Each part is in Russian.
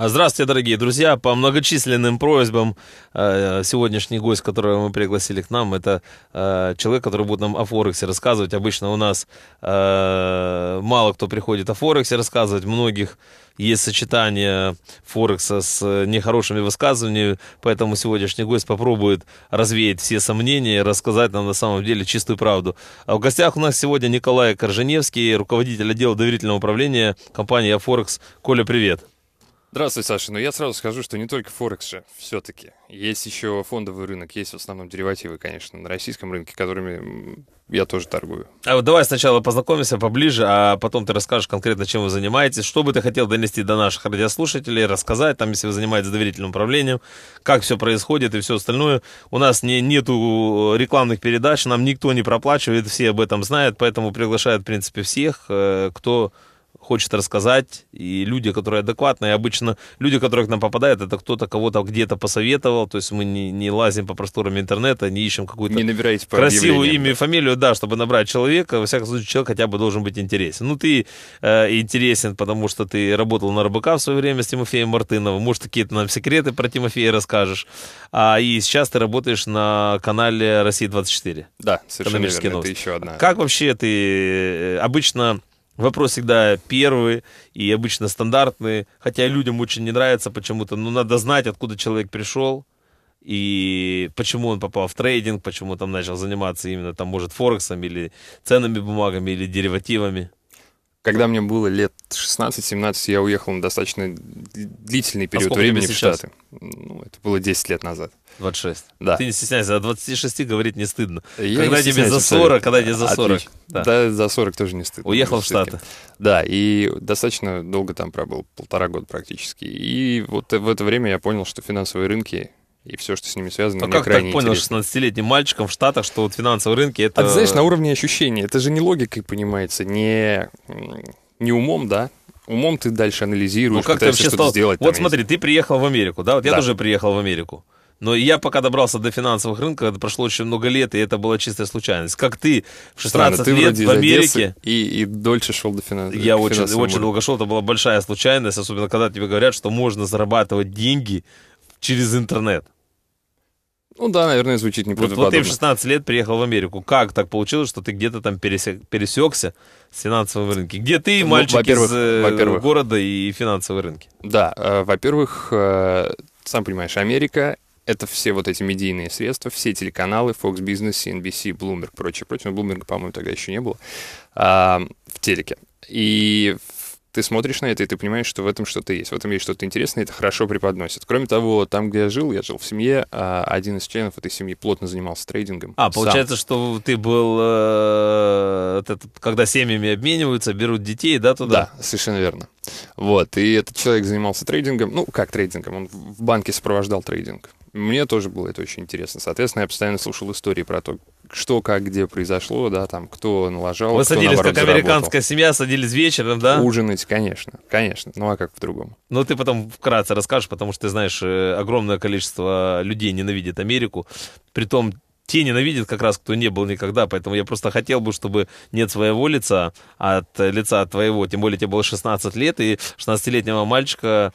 А, здравствуйте, дорогие друзья. По многочисленным просьбам э, сегодняшний гость, которого мы пригласили к нам, это э, человек, который будет нам о Форексе рассказывать. Обычно у нас э, мало кто приходит о Форексе рассказывать. Многих есть сочетание Форекса с нехорошими высказываниями, поэтому сегодняшний гость попробует развеять все сомнения и рассказать нам на самом деле чистую правду. А в гостях у нас сегодня Николай Корженевский, руководитель отдела доверительного управления компании «Форекс». Коля, привет! Здравствуй, Саша. Ну, я сразу скажу, что не только Форекс же все-таки. Есть еще фондовый рынок, есть в основном деривативы, конечно, на российском рынке, которыми я тоже торгую. А вот давай сначала познакомимся поближе, а потом ты расскажешь конкретно, чем вы занимаетесь, что бы ты хотел донести до наших радиослушателей, рассказать, там, если вы занимаетесь доверительным управлением, как все происходит и все остальное. У нас не, нету э, рекламных передач, нам никто не проплачивает, все об этом знают, поэтому приглашают, в принципе, всех, э, кто хочет рассказать, и люди, которые адекватные, обычно люди, которые к нам попадают, это кто-то кого-то где-то посоветовал, то есть мы не, не лазим по просторам интернета, не ищем какую-то красивую имя и фамилию, да, чтобы набрать человека, во всяком случае, человек хотя бы должен быть интересен. Ну, ты э, интересен, потому что ты работал на РБК в свое время с Тимофеем Мартыновым, может, какие-то нам секреты про Тимофея расскажешь, а, и сейчас ты работаешь на канале «Россия-24». Да, совершенно верно, новости. это еще одна. Как вообще ты э, обычно Вопрос всегда первый и обычно стандартный, хотя людям очень не нравится почему-то, но ну, надо знать, откуда человек пришел и почему он попал в трейдинг, почему там начал заниматься именно там, может, Форексом или ценными бумагами или деривативами когда мне было лет 16-17, я уехал на достаточно длительный период а времени в Штаты. Ну, это было 10 лет назад. 26. Да. Ты не стесняйся, о 26 говорить не стыдно. Я когда не тебе за 40, когда тебе за 40. Да. да, за 40 тоже не стыдно. Уехал в Штаты. Да, и достаточно долго там пробыл, полтора года практически. И вот в это время я понял, что финансовые рынки и все, что с ними связано, а мне крайне так понял интересно. 16-летним мальчиком в Штатах, что вот финансовые рынки это... А ты знаешь, на уровне ощущений. Это же не логикой понимается, не, не умом, да? Умом ты дальше анализируешь, ну, как пытаешься что-то стал... сделать. Вот смотри, есть. ты приехал в Америку, да? Вот да. я тоже приехал в Америку. Но я пока добрался до финансовых рынков, это прошло очень много лет, и это была чистая случайность. Как ты в 16 Странно, лет ты в Америке... И, и дольше шел до финансовых Я очень, очень долго шел, это была большая случайность, особенно когда тебе говорят, что можно зарабатывать деньги через интернет. Ну да, наверное, звучит неправдоподобно. Вот, вот ты в 16 лет приехал в Америку. Как так получилось, что ты где-то там пересек, пересекся с финансовым рынка? Где ты, ну, мальчик во-первых, из э, во-первых, города и финансовые рынки? Да, э, во-первых, э, сам понимаешь, Америка — это все вот эти медийные средства, все телеканалы, Fox Business, NBC, Bloomberg, прочее, прочее. Но ну, Bloomberg, по-моему, тогда еще не было э, в телеке. И в ты смотришь на это, и ты понимаешь, что в этом что-то есть. В этом есть что-то интересное, и это хорошо преподносит. Кроме того, там, где я жил, я жил в семье, а один из членов этой семьи плотно занимался трейдингом. А, получается, сам. что ты был... Э, вот когда семьями обмениваются, берут детей, да, туда? Да, совершенно верно. Вот, и этот человек занимался трейдингом, ну, как трейдингом, он в банке сопровождал трейдинг. Мне тоже было это очень интересно. Соответственно, я постоянно слушал истории про то, что, как, где произошло, да, там, кто налажал, Вы кто, садились, наоборот, как заработал. американская семья, садились вечером, да? Ужинать, конечно, конечно, ну а как по-другому? Ну ты потом вкратце расскажешь, потому что ты знаешь, э, огромное количество людей ненавидит Америку, притом те ненавидят как раз, кто не был никогда, поэтому я просто хотел бы, чтобы нет своего лица, а, от лица твоего, тем более тебе было 16 лет, и 16-летнего мальчика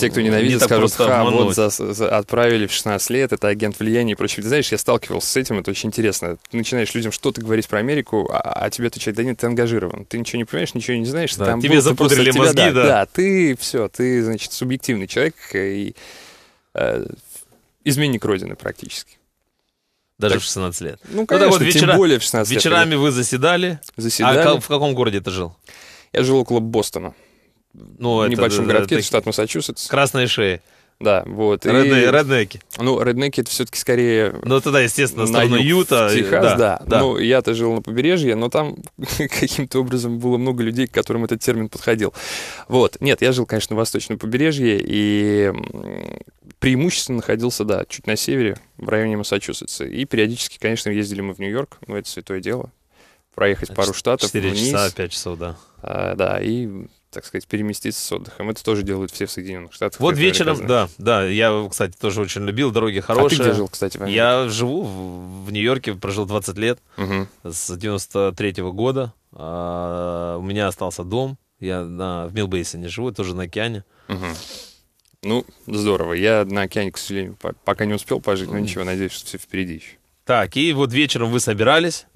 те, кто ненавидит, скажут, ха, вот за, за, отправили в 16 лет, это агент влияния и прочее. Ты знаешь, я сталкивался с этим, это очень интересно. Ты начинаешь людям что-то говорить про Америку, а, а тебе отвечают, да нет, ты ангажирован. Ты ничего не понимаешь, ничего не знаешь. Да, там тебе был, запудрили ты мозги, тебя, да, да. Да, ты все, ты, значит, субъективный человек и э, изменник Родины практически. Даже так, в 16 лет. Ну, ну конечно, ну, вот вечера, тем более в 16 вечерами лет. Вечерами вы заседали. А заседали. А в каком городе ты жил? Я жил около Бостона ну, небольшом это, городке, это, штат Массачусетс. Красные шеи. Да, вот. Редне, и... Ну, реднеки это все-таки скорее... Ну, тогда, естественно, на юг, Юта. Техас, да, да. да. Ну, я-то жил на побережье, но там каким-то образом было много людей, к которым этот термин подходил. Вот. Нет, я жил, конечно, на восточном побережье, и преимущественно находился, да, чуть на севере, в районе Массачусетса. И периодически, конечно, ездили мы в Нью-Йорк, но ну, это святое дело. Проехать э, пару штатов 4 ну, вниз. часа, 5 часов, да. А, да, и так сказать, переместиться с отдыхом. Это тоже делают все в Соединенных Штатах. Вот вечером, да, да. Я, кстати, тоже очень любил, дороги хорошие. А ты где жил, кстати? Я живу в, в Нью-Йорке, прожил 20 лет, угу. с 93 -го года. А, у меня остался дом, я на, в не живу, тоже на океане. Угу. Ну, здорово. Я на океане, к сожалению, пока не успел пожить, но ничего, надеюсь, что все впереди еще. Так, и вот вечером вы собирались?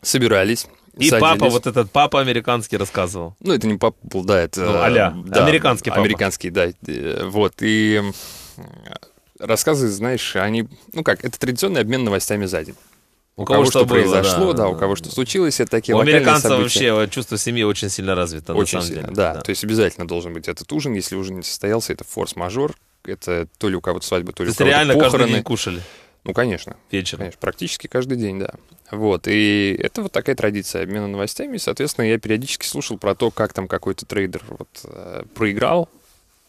Собирались. И садились. папа, вот этот папа американский рассказывал. Ну, это не папа был, да, это... Ну, а-ля, да, американский папа. Американский, да, э, вот, и рассказы, знаешь, они... Ну как, это традиционный обмен новостями за день. У, у кого, кого что, что было, произошло, да. да, у кого что случилось, это такие У американцев события. вообще чувство семьи очень сильно развито, очень на самом сильно, деле. Да. да, то есть обязательно должен быть этот ужин, если ужин не состоялся, это форс-мажор, это то ли у кого-то свадьба, то ли то у кого-то реально каждый день кушали. Ну, конечно. Вечером. Конечно, практически каждый день, да. Вот, и это вот такая традиция обмена новостями. И, соответственно, я периодически слушал про то, как там какой-то трейдер вот, э, проиграл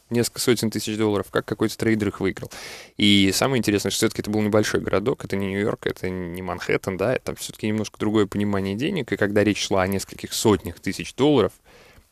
несколько сотен тысяч долларов, как какой-то трейдер их выиграл. И самое интересное, что все-таки это был небольшой городок, это не Нью-Йорк, это не Манхэттен, да, это все-таки немножко другое понимание денег, и когда речь шла о нескольких сотнях тысяч долларов,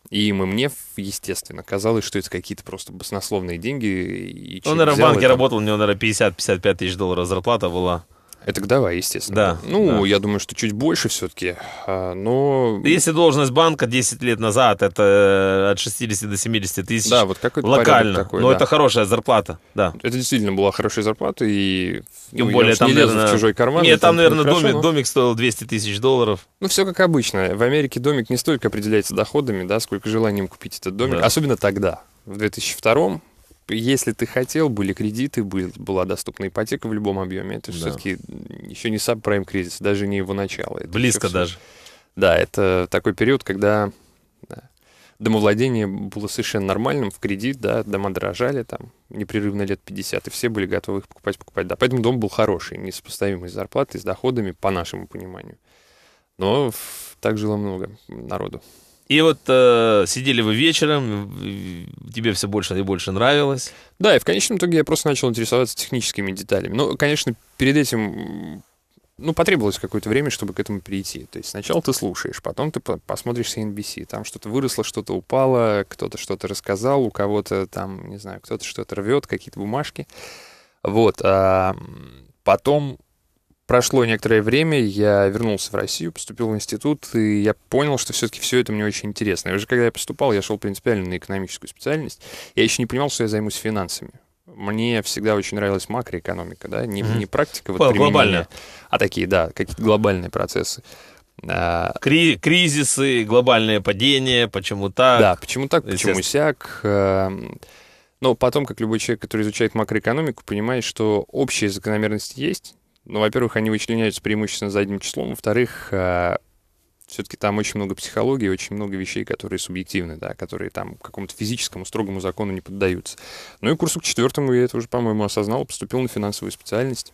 и им и мне, естественно, казалось, что это какие-то просто баснословные деньги. И ну, он, наверное, в банке там... работал, у него, наверное, 50-55 тысяч долларов зарплата была. Это годовая, естественно. Да. Ну, да. я думаю, что чуть больше все-таки, а, но... Ну, если должность банка 10 лет назад, это э, от 60 до 70 тысяч. Да, вот какой-то Локально. Такой, но да. это хорошая зарплата, да. Это действительно была хорошая зарплата, и... Ну, Тем ну, более там, не наверное... в чужой карман. Нет, там, наверное, хорошо, домик, но... домик стоил 200 тысяч долларов. Ну, все как обычно. В Америке домик не столько определяется доходами, да, сколько желанием купить этот домик. Да. Особенно тогда, в 2002 если ты хотел, были кредиты, была доступна ипотека в любом объеме. Это да. все-таки еще не сабпрайм кризис, даже не его начало. Это Близко все... даже. Да, это такой период, когда да, домовладение было совершенно нормальным, в кредит, да, дома дорожали там непрерывно лет 50, и все были готовы их покупать, покупать. Да, поэтому дом был хороший, несопоставимый с зарплатой, с доходами, по нашему пониманию. Но так жило много народу. И вот э, сидели вы вечером, тебе все больше и больше нравилось. Да, и в конечном итоге я просто начал интересоваться техническими деталями. Ну, конечно, перед этим ну, потребовалось какое-то время, чтобы к этому прийти. То есть сначала ты слушаешь, потом ты посмотришь CNBC, там что-то выросло, что-то упало, кто-то что-то рассказал, у кого-то там, не знаю, кто-то что-то рвет, какие-то бумажки. Вот. А потом Прошло некоторое время, я вернулся в Россию, поступил в институт, и я понял, что все-таки все это мне очень интересно. И уже когда я поступал, я шел принципиально на экономическую специальность. Я еще не понимал, что я займусь финансами. Мне всегда очень нравилась макроэкономика, да, не, не практика, вот глобальная, а такие, да, какие-то глобальные процессы. А, Кри- кризисы, глобальное падение, почему так? Да, почему так, почему сяк. Эм, но потом, как любой человек, который изучает макроэкономику, понимает, что общие закономерности есть, ну, во-первых, они вычленяются преимущественно задним числом. Во-вторых, э, все-таки там очень много психологии, очень много вещей, которые субъективны, да, которые там какому-то физическому строгому закону не поддаются. Ну и курсу к четвертому я это уже, по-моему, осознал, поступил на финансовую специальность.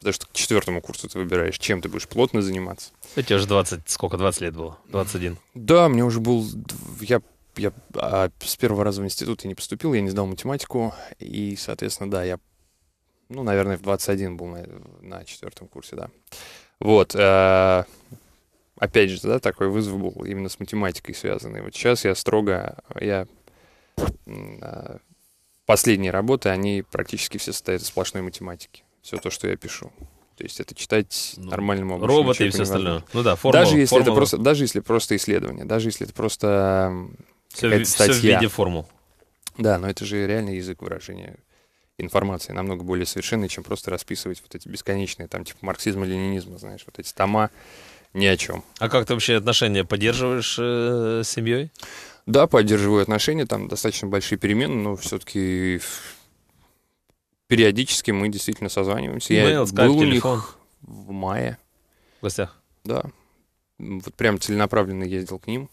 Потому что к четвертому курсу ты выбираешь, чем ты будешь плотно заниматься. Да тебе же 20, сколько, 20 лет было? 21? Да, мне уже был... Я, я а, с первого раза в институт я не поступил, я не сдал математику. И, соответственно, да, я ну, наверное, в 21 был на, на четвертом курсе, да. Вот, э, опять же, да, такой вызов был именно с математикой связанный. Вот сейчас я строго, я э, последние работы, они практически все состоят из сплошной математики. Все то, что я пишу. То есть это читать ну, нормальным образом. Роботы и все остальное. Ну да, формула. Даже если, формула. Это просто, даже если просто исследование, даже если это просто все, какая-то статья. Все в виде формул. Да, но это же реальный язык выражения информации намного более совершенной, чем просто расписывать вот эти бесконечные, там, типа марксизма, ленинизма, знаешь, вот эти тома ни о чем. А как ты вообще отношения поддерживаешь э, с семьей? Да, поддерживаю отношения, там достаточно большие перемены, но все-таки периодически мы действительно созваниваемся. Email, Я Skype, был у них в мае. В гостях? Да. Вот прям целенаправленно ездил к ним.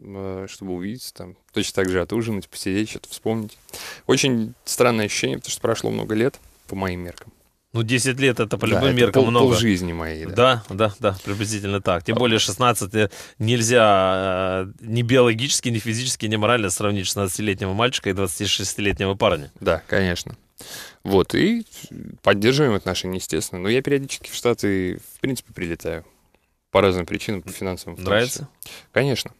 Э, чтобы увидеться там, точно так же отужинать, посидеть, что-то вспомнить. Очень странное ощущение, потому что прошло много лет, по моим меркам. Ну, 10 лет это по любым да, меркам пол, много. жизни моей, да. Да, да, да, приблизительно так. Тем более 16 э, нельзя э, ни биологически, ни физически, ни морально сравнить 16-летнего мальчика и 26-летнего парня. Да, конечно. Вот, и поддерживаем отношения, естественно. Но я периодически в Штаты, в принципе, прилетаю. По разным причинам, по финансовым. Нравится? Конечно.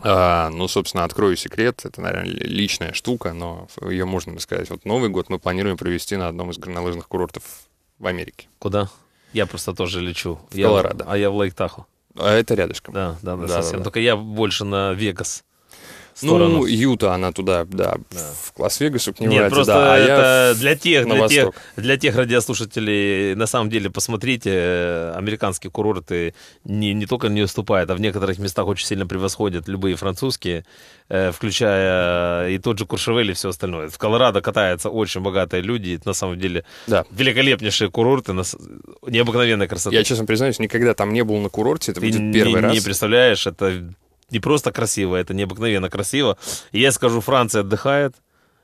А, ну, собственно, открою секрет, это, наверное, личная штука, но ее можно бы сказать. Вот Новый год мы планируем провести на одном из горнолыжных курортов в Америке. Куда? Я просто тоже лечу. В я, Колорадо. А я в Лейк Тахо. А это рядышком. Да, да, да, да совсем. Да, да. Только я больше на Вегас сторону. Ну, Юта, она туда, да, да. в Лас-Вегас, чтобы не Нет, просто да, а это для, тех, для, тех, для тех радиослушателей, на самом деле, посмотрите, э, американские курорты не, не только не уступают, а в некоторых местах очень сильно превосходят любые французские, э, включая э, и тот же Куршевель и все остальное. В Колорадо катаются очень богатые люди, на самом деле, да. великолепнейшие курорты, необыкновенная красота. Я, честно признаюсь, никогда там не был на курорте, это Ты будет первый не, раз. не представляешь, это не просто красиво, это необыкновенно красиво. И я скажу, Франция отдыхает,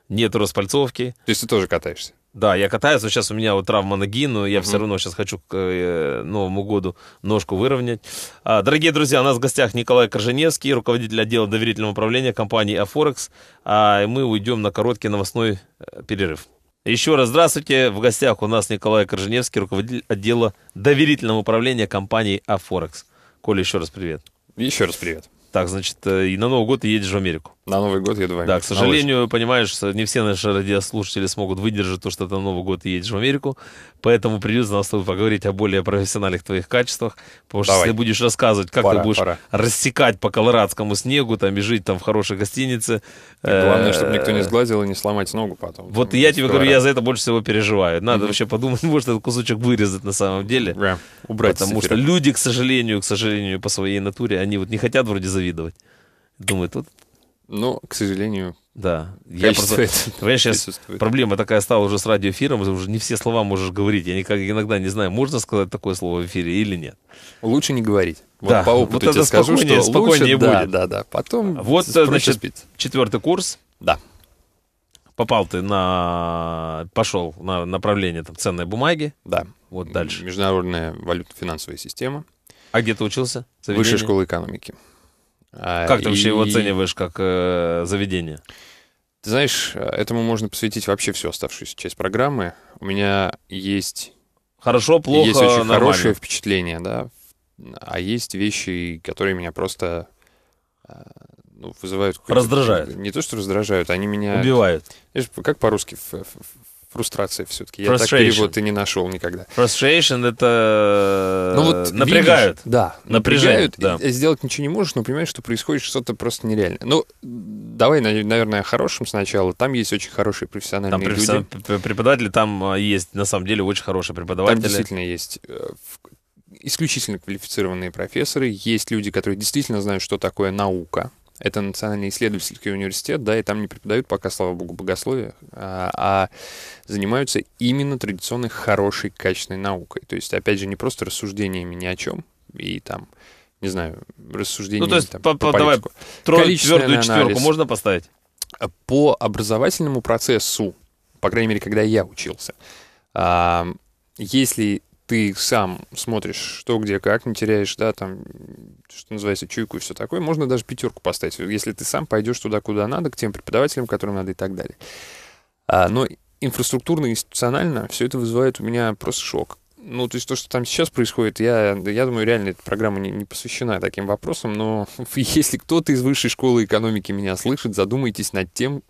нет распальцовки. То есть ты тоже катаешься? Да, я катаюсь, но сейчас у меня вот травма ноги, но я угу. все равно сейчас хочу к э, Новому году ножку выровнять. А, дорогие друзья, у нас в гостях Николай Корженевский, руководитель отдела доверительного управления компании Афорекс. А мы уйдем на короткий новостной э, перерыв. Еще раз здравствуйте. В гостях у нас Николай Корженевский, руководитель отдела доверительного управления компании Афорекс. Коля, еще раз привет. Еще раз привет. Так, значит, э, и на Новый год ты едешь в Америку. На Новый год еду в Америку. Да, к сожалению, Малыш. понимаешь, не все наши радиослушатели смогут выдержать то, что ты на Новый год едешь в Америку, поэтому придется нас с тобой поговорить о более профессиональных твоих качествах, потому что Давай. если будешь рассказывать, как пора, ты будешь пора. рассекать по колорадскому снегу, там, и жить там в хорошей гостинице. И главное, э, чтобы никто не сгладил и не сломать ногу потом. Вот я тебе говорю, я за это больше всего переживаю. Надо вообще подумать, может, этот кусочек вырезать на самом деле. Убрать Потому что люди, к сожалению, к сожалению, по своей натуре, они вот не хотят вроде завидовать. Думает, вот... Но, к сожалению, да. Я просто, это понимаешь, сейчас проблема такая стала уже с радиоэфиром, уже не все слова можешь говорить. Я никак, иногда не знаю, можно сказать такое слово в эфире или нет. Лучше не говорить. Вот да. по опыту вот тебе скажу, что спокойнее лучше, будет. Да, да, да. Потом вот, значит, спится. четвертый курс. Да. Попал ты на... Пошел на направление там ценной бумаги. Да. Вот дальше. Международная валютно финансовая система. А где ты учился? Заведение? Высшая школа экономики. А, как ты вообще его оцениваешь как э, заведение? Ты знаешь, э, этому можно посвятить вообще всю оставшуюся часть программы. У меня есть... Хорошо, плохо, Есть очень нормально. хорошее впечатление, да. А есть вещи, которые меня просто э, ну, вызывают... Раздражают. Не то, что раздражают, они меня... Убивают. Знаешь, как по-русски? фрустрация все-таки. Я так перевод и не нашел никогда. Frustration это э, ну, вот напрягают. Видишь, да. напрягают, Да. Сделать ничего не можешь, но понимаешь, что происходит что-то просто нереальное. Ну, давай, наверное, о хорошем сначала. Там есть очень хорошие профессиональные там профессион... люди. Преподаватели там э, есть, на самом деле, очень хорошие преподаватели. Там действительно есть э, исключительно квалифицированные профессоры, есть люди, которые действительно знают, что такое наука, это Национальный исследовательский университет, да, и там не преподают пока, слава богу, богословие, а, а занимаются именно традиционной хорошей, качественной наукой. То есть, опять же, не просто рассуждениями ни о чем и там, не знаю, рассуждениями ну, то есть, там, по, по, давай, трое, анализ четверку можно поставить? А, по образовательному процессу, по крайней мере, когда я учился, если ты сам смотришь, что, где, как, не теряешь, да, там, что называется, чуйку и все такое, можно даже пятерку поставить, если ты сам пойдешь туда, куда надо, к тем преподавателям, которым надо и так далее. А, но инфраструктурно, институционально все это вызывает у меня просто шок. Ну, то есть то, что там сейчас происходит, я, я думаю, реально эта программа не, не посвящена таким вопросам, но если кто-то из высшей школы экономики меня слышит, задумайтесь над тем,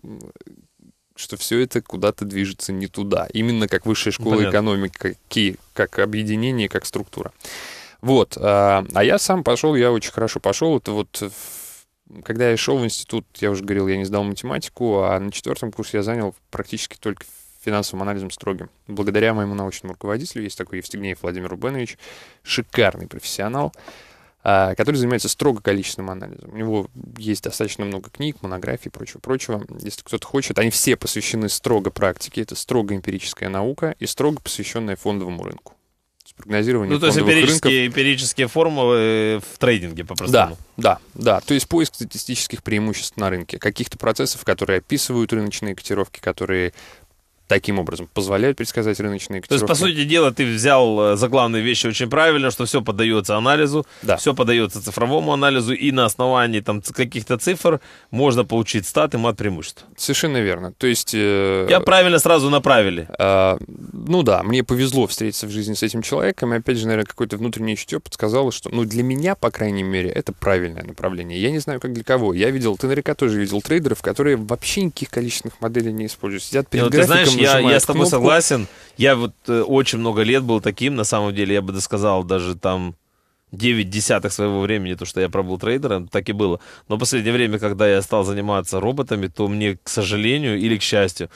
что все это куда-то движется не туда. Именно как высшая школа Понятно. экономики, как объединение, как структура. Вот. А, а я сам пошел, я очень хорошо пошел. Это вот когда я шел в институт, я уже говорил, я не сдал математику, а на четвертом курсе я занял практически только финансовым анализом строгим. Благодаря моему научному руководителю, есть такой Евстигнеев Владимир Рубенович, шикарный профессионал. А, который занимается строго количественным анализом. У него есть достаточно много книг, монографий и прочего-прочего. Если кто-то хочет, они все посвящены строго практике, это строго эмпирическая наука и строго посвященная фондовому рынку. Прогнозирование ну, то есть эмпирические, рынков. эмпирические формулы э, в трейдинге по-простому. Да, да, да. То есть поиск статистических преимуществ на рынке, каких-то процессов, которые описывают рыночные котировки, которые таким образом позволяют предсказать рыночные котировки. То есть, по сути дела, ты взял э, за главные вещи очень правильно, что все подается анализу, да. все подается цифровому анализу, и на основании там каких-то цифр можно получить статы мат преимущества Совершенно верно. То есть... Э, Я правильно сразу направили. Э, ну да, мне повезло встретиться в жизни с этим человеком, и опять же, наверное, какое-то внутреннее чутье подсказало, что, ну, для меня, по крайней мере, это правильное направление. Я не знаю, как для кого. Я видел, ты наверняка тоже видел трейдеров, которые вообще никаких количественных моделей не используют. Сидят перед Но, графиком, знаешь, я, я с тобой кнопку. согласен. Я вот э, очень много лет был таким, на самом деле, я бы досказал даже там 9 десятых своего времени, то, что я пробыл трейдером, так и было. Но в последнее время, когда я стал заниматься роботами, то мне, к сожалению или к счастью,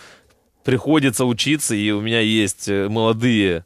приходится учиться, и у меня есть э, молодые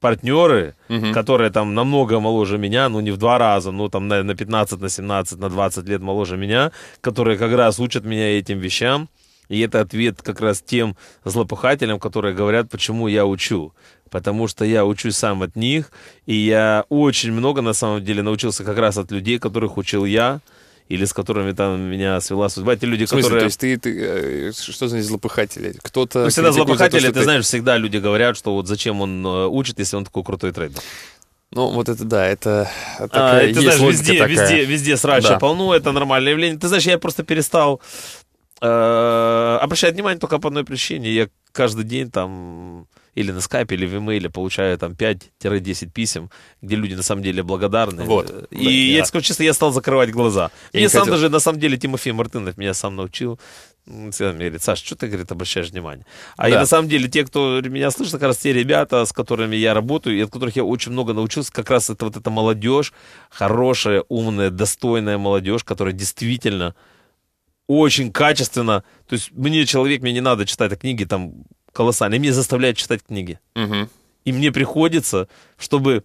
партнеры, угу. которые там намного моложе меня, ну не в два раза, ну там на, на 15, на 17, на 20 лет моложе меня, которые как раз учат меня этим вещам. И это ответ как раз тем злопыхателям, которые говорят, почему я учу. Потому что я учусь сам от них, и я очень много на самом деле научился как раз от людей, которых учил я, или с которыми там меня свела судьба. Эти люди, в смысле, которые... То есть ты, ты э, что значит злопыхатели? Кто-то... Ну, всегда злопыхатели, то, ты, ты знаешь, всегда люди говорят, что вот зачем он э, учит, если он такой крутой трейдер. Ну, вот это да, это а, такая, а, это, знаешь, везде, такая. везде, везде срача да. полно, это нормальное явление. Ты знаешь, я просто перестал Э, обращает внимание только по одной причине. Я каждый день там или на скайпе, или в имейле получаю там 5-10 писем, где люди на самом деле благодарны. Вот. И да, я да. скажу честно, я стал закрывать глаза. Я Мне сам хотел. даже, на самом деле, Тимофей Мартынов меня сам научил. Он всегда мне говорит, Саш, что ты, говорит, обращаешь внимание? А да. я на самом деле, те, кто меня слышит, как раз те ребята, с которыми я работаю, и от которых я очень много научился, как раз это вот эта молодежь, хорошая, умная, достойная молодежь, которая действительно очень качественно. То есть мне человек, мне не надо читать книги там колоссальные. мне заставляют читать книги. Угу. И мне приходится, чтобы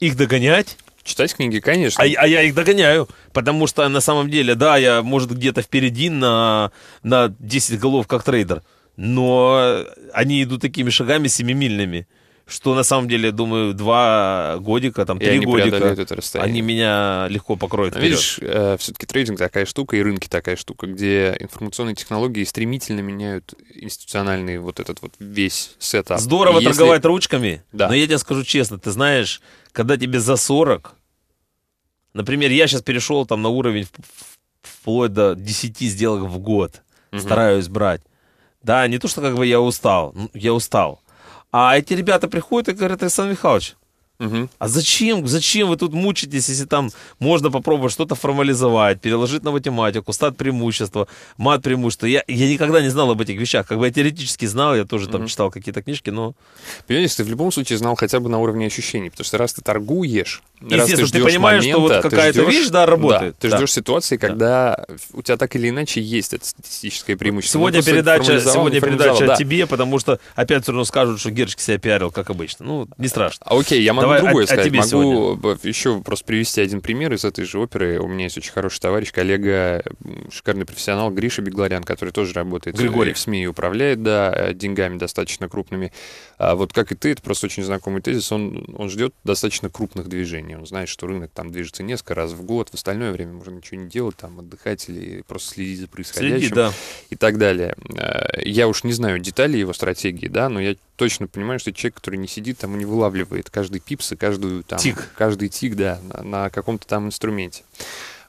их догонять. Читать книги, конечно. А, а я их догоняю, потому что на самом деле, да, я, может, где-то впереди на, на 10 голов как трейдер, но они идут такими шагами семимильными что на самом деле, думаю, два годика, там, три годика, это они меня легко покроют. Но, ну, видишь, э, все-таки трейдинг такая штука и рынки такая штука, где информационные технологии стремительно меняют институциональный вот этот вот весь сетап. Здорово Если... торговать ручками, да. но я тебе скажу честно, ты знаешь, когда тебе за 40, например, я сейчас перешел там на уровень вплоть до 10 сделок в год, угу. стараюсь брать. Да, не то, что как бы я устал, ну, я устал, а эти ребята приходят и говорят, Александр Михайлович, Угу. А зачем? Зачем вы тут мучитесь, если там можно попробовать что-то формализовать, переложить на математику, стат преимущества, мат преимущества. Я, я никогда не знал об этих вещах. Как бы я теоретически знал, я тоже там читал какие-то книжки, но... Понимаешь, ты в любом случае знал хотя бы на уровне ощущений, потому что раз ты торгуешь, раз ты, ты понимаешь, момента, что вот какая-то ждешь... вещь, да, работает. Да, ты да. ждешь ситуации, когда да. у тебя так или иначе есть это статистическое преимущество. Ну, сегодня передача, сегодня передача да. тебе, потому что опять все равно скажут, что Гершки себя пиарил, как обычно. Ну, не страшно. А, а окей, я могу Давай другое о, сказать. О тебе могу сегодня. еще просто привести один пример из этой же оперы. У меня есть очень хороший товарищ, коллега, шикарный профессионал Гриша Бегларян, который тоже работает э, Григорий. в СМИ и управляет, да, э, деньгами достаточно крупными. А вот как и ты, это просто очень знакомый тезис, он, он ждет достаточно крупных движений. Он знает, что рынок там движется несколько раз в год, в остальное время можно ничего не делать, там отдыхать или просто следить за происходящим Следи, да. и так далее. Э, я уж не знаю деталей его стратегии, да, но я точно понимаю, что человек, который не сидит там и не вылавливает каждый пип, гипса, каждую там... Тик. Каждый тик, да, на, на каком-то там инструменте.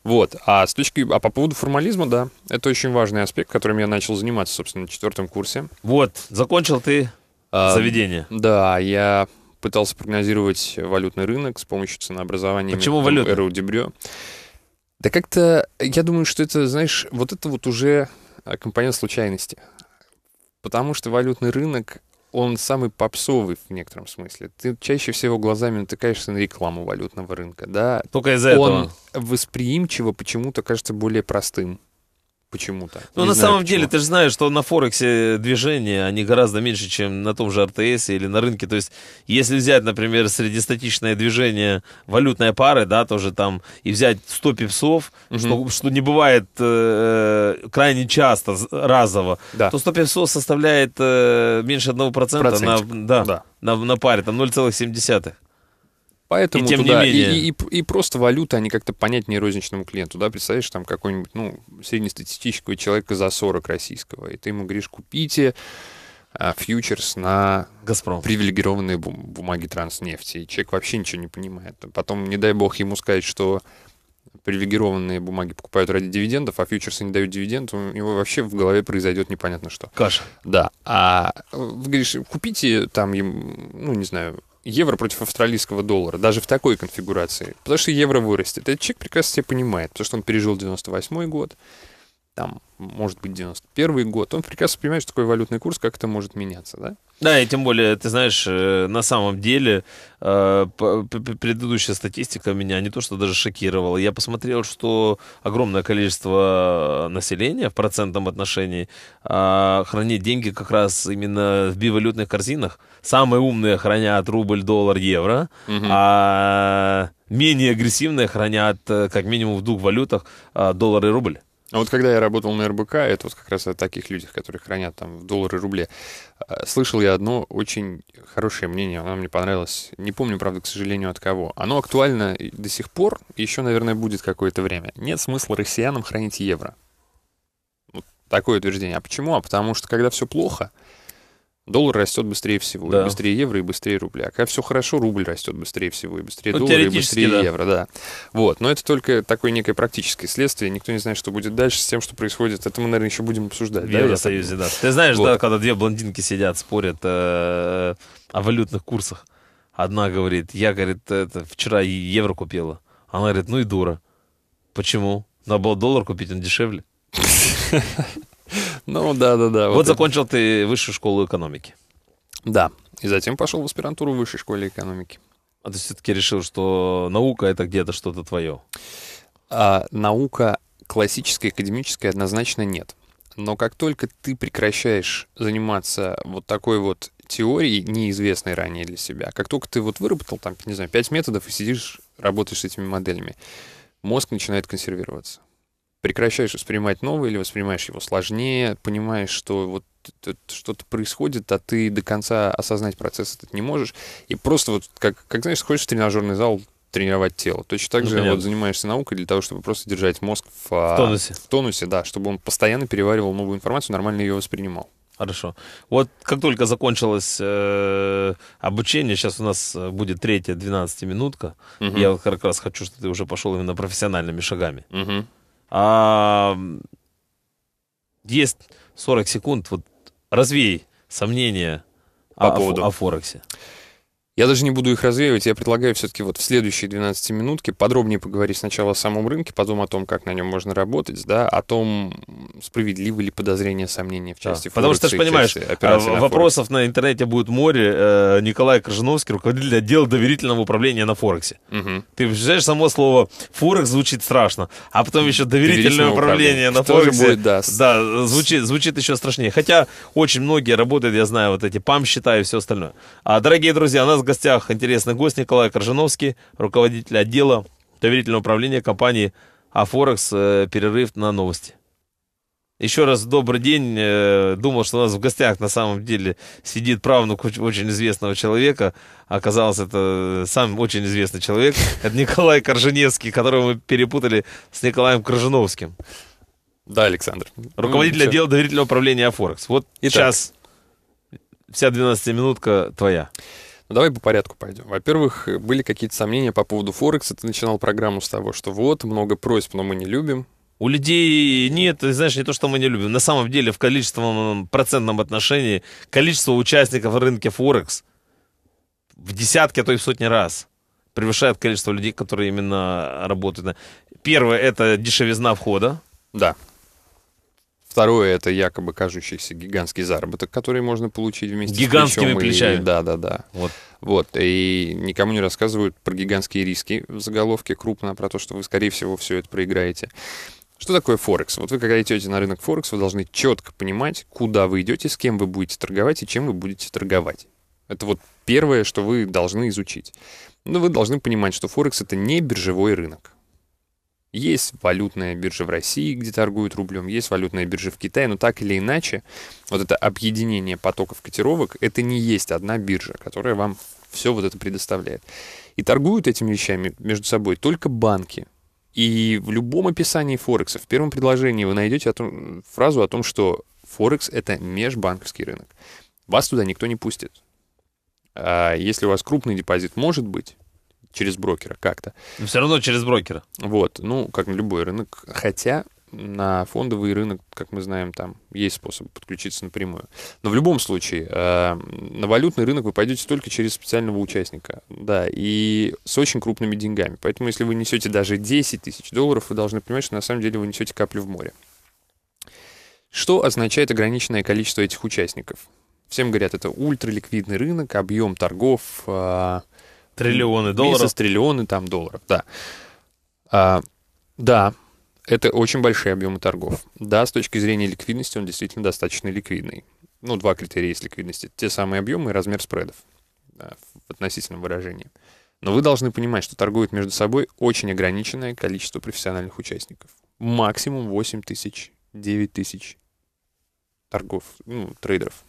Вот. А с точки, а по поводу формализма, да, это очень важный аспект, которым я начал заниматься, собственно, на четвертом курсе. Вот, закончил ты а, заведение. Да, я пытался прогнозировать валютный рынок с помощью ценообразования. Почему валюта? Эру Дебрё. Да как-то, я думаю, что это, знаешь, вот это вот уже а, компонент случайности. Потому что валютный рынок, он самый попсовый в некотором смысле. Ты чаще всего глазами натыкаешься на рекламу валютного рынка, да. Только из-за этого. Он восприимчиво почему-то кажется более простым почему-то. Ну, на самом почему. деле, ты же знаешь, что на Форексе движения, они гораздо меньше, чем на том же РТС или на рынке. То есть, если взять, например, среднестатичное движение валютной пары, да, тоже там, и взять 100 пипсов, угу. что, что не бывает э, э крайне часто, разово, да. то 100 пипсов составляет э, меньше 1% Процентик. на, да, да. На, на паре, там 0,7. Поэтому и тем туда, не менее. И, и, и просто валюта, они как-то понятнее розничному клиенту. Да? Представляешь, там какой-нибудь ну, среднестатистического человека за 40 российского, и ты ему говоришь, купите а, фьючерс на Газпром. привилегированные бум- бумаги транснефти. И человек вообще ничего не понимает. Потом, не дай бог ему сказать, что привилегированные бумаги покупают ради дивидендов, а фьючерсы не дают дивиденд, у него вообще в голове произойдет непонятно что. Каша. Да. А э, говоришь, купите там, ну, не знаю, евро против австралийского доллара, даже в такой конфигурации, потому что евро вырастет. Этот человек прекрасно себя понимает, потому что он пережил 98 год, там, может быть, 91 год, он прекрасно понимает, что такой валютный курс, как это может меняться, да? Да, и тем более, ты знаешь, э, на самом деле э, предыдущая статистика меня не то что даже шокировала, я посмотрел, что огромное количество э, населения в процентном отношении хранит деньги как раз именно в бивалютных корзинах. Самые умные хранят рубль, доллар, евро, угу. а менее агрессивные хранят как минимум в двух валютах доллар и рубль. А вот когда я работал на РБК, это вот как раз о таких людях, которые хранят там в доллары, рубли, э, слышал я одно очень хорошее мнение, оно мне понравилось. Не помню, правда, к сожалению, от кого. Оно актуально до сих пор, еще, наверное, будет какое-то время. Нет смысла россиянам хранить евро. Вот такое утверждение. А почему? А потому что когда все плохо, Доллар растет быстрее всего, да. и быстрее евро, и быстрее рубля. как все хорошо, рубль растет быстрее всего, и быстрее ну, доллара, и быстрее да. евро, да. Вот, но это только такое некое практическое следствие, никто не знает, что будет дальше с тем, что происходит. Это мы, наверное, еще будем обсуждать. В да, Евросоюзе, да. Ты знаешь, вот. да, когда две блондинки сидят, спорят э, о валютных курсах. Одна говорит, я, говорит, это, вчера евро купила. Она говорит, ну и дура. Почему? Надо было доллар купить, он дешевле. Ну, да-да-да. Вот закончил ты высшую школу экономики. Да. И затем пошел в аспирантуру в высшей школе экономики. А ты все-таки решил, что наука — это где-то что-то твое? А, наука классическая, академическая однозначно нет. Но как только ты прекращаешь заниматься вот такой вот теорией, неизвестной ранее для себя, как только ты вот выработал там, не знаю, пять методов и сидишь, работаешь с этими моделями, мозг начинает консервироваться прекращаешь воспринимать новое или воспринимаешь его сложнее, понимаешь, что вот что-то происходит, а ты до конца осознать процесс этот не можешь. И просто вот, как, как знаешь, хочешь в тренажерный зал тренировать тело. Точно так ну, же понятно. вот занимаешься наукой для того, чтобы просто держать мозг в, а, в тонусе. В тонусе, да, чтобы он постоянно переваривал новую информацию, нормально ее воспринимал. Хорошо. Вот как только закончилось э, обучение, сейчас у нас э, будет третья 12-минутка. Угу. Я как раз хочу, чтобы ты уже пошел именно профессиональными шагами. Угу. А, есть 40 секунд, вот развей сомнения По о, поводу. о Форексе. Я даже не буду их развеивать, я предлагаю все-таки вот в следующие 12 минутки подробнее поговорить сначала о самом рынке, потом о том, как на нем можно работать, да, о том, справедливы ли подозрения, сомнения в части да, Потому что ты же понимаешь, э, а, вопросов Форекс. на интернете будет море. Э, Николай Крыжиновский, руководитель отдела доверительного управления на Форексе. Угу. Ты представляешь, само слово Форекс звучит страшно, а потом еще доверительное, управление, управление на Тоже Будет, да. да, звучит, звучит еще страшнее. Хотя очень многие работают, я знаю, вот эти ПАМ считаю и все остальное. А, дорогие друзья, у нас гостях интересный гость Николай Коржиновский, руководитель отдела доверительного управления компании «Афорекс». Э, Перерыв на новости. Еще раз добрый день. Э, думал, что у нас в гостях на самом деле сидит правнук очень известного человека. Оказалось, это сам очень известный человек. Это Николай Корженевский, которого мы перепутали с Николаем Коржиновским. Да, Александр. Руководитель ну, отдела доверительного управления Афорекс. Вот Итак. сейчас вся 12-минутка твоя. Но ну, давай по порядку пойдем. Во-первых, были какие-то сомнения по поводу Форекса. Ты начинал программу с того, что вот, много просьб, но мы не любим. У людей нет, знаешь, не то, что мы не любим. На самом деле, в количественном процентном отношении количество участников рынка Форекс в десятки, а то и в сотни раз превышает количество людей, которые именно работают. Первое — это дешевизна входа. Да. Второе это якобы кажущийся гигантский заработок, который можно получить вместе Гигантскими с плечом. Гигантскими плечами. Да, да, да. Вот. вот. И никому не рассказывают про гигантские риски в заголовке крупно, про то, что вы, скорее всего, все это проиграете. Что такое Форекс? Вот вы, когда идете на рынок Форекс, вы должны четко понимать, куда вы идете, с кем вы будете торговать и чем вы будете торговать. Это вот первое, что вы должны изучить. Но вы должны понимать, что Форекс — это не биржевой рынок. Есть валютная биржа в России, где торгуют рублем, есть валютная биржа в Китае, но так или иначе, вот это объединение потоков котировок, это не есть одна биржа, которая вам все вот это предоставляет. И торгуют этими вещами между собой только банки. И в любом описании Форекса, в первом предложении вы найдете о том, фразу о том, что Форекс — это межбанковский рынок. Вас туда никто не пустит. А если у вас крупный депозит, может быть, через брокера как-то. Но все равно через брокера. Вот, ну, как на любой рынок. Хотя на фондовый рынок, как мы знаем, там есть способ подключиться напрямую. Но в любом случае, э, на валютный рынок вы пойдете только через специального участника, да, и с очень крупными деньгами. Поэтому если вы несете даже 10 тысяч долларов, вы должны понимать, что на самом деле вы несете каплю в море. Что означает ограниченное количество этих участников? Всем говорят, это ультраликвидный рынок, объем торгов, э, Триллионы долларов. Месяц триллионы там долларов, да. А, да, это очень большие объемы торгов. Да, с точки зрения ликвидности он действительно достаточно ликвидный. Ну, два критерия есть ликвидности. Те самые объемы и размер спредов да, в относительном выражении. Но вы должны понимать, что торгует между собой очень ограниченное количество профессиональных участников. Максимум 8 тысяч, 9 тысяч торгов, ну, трейдеров.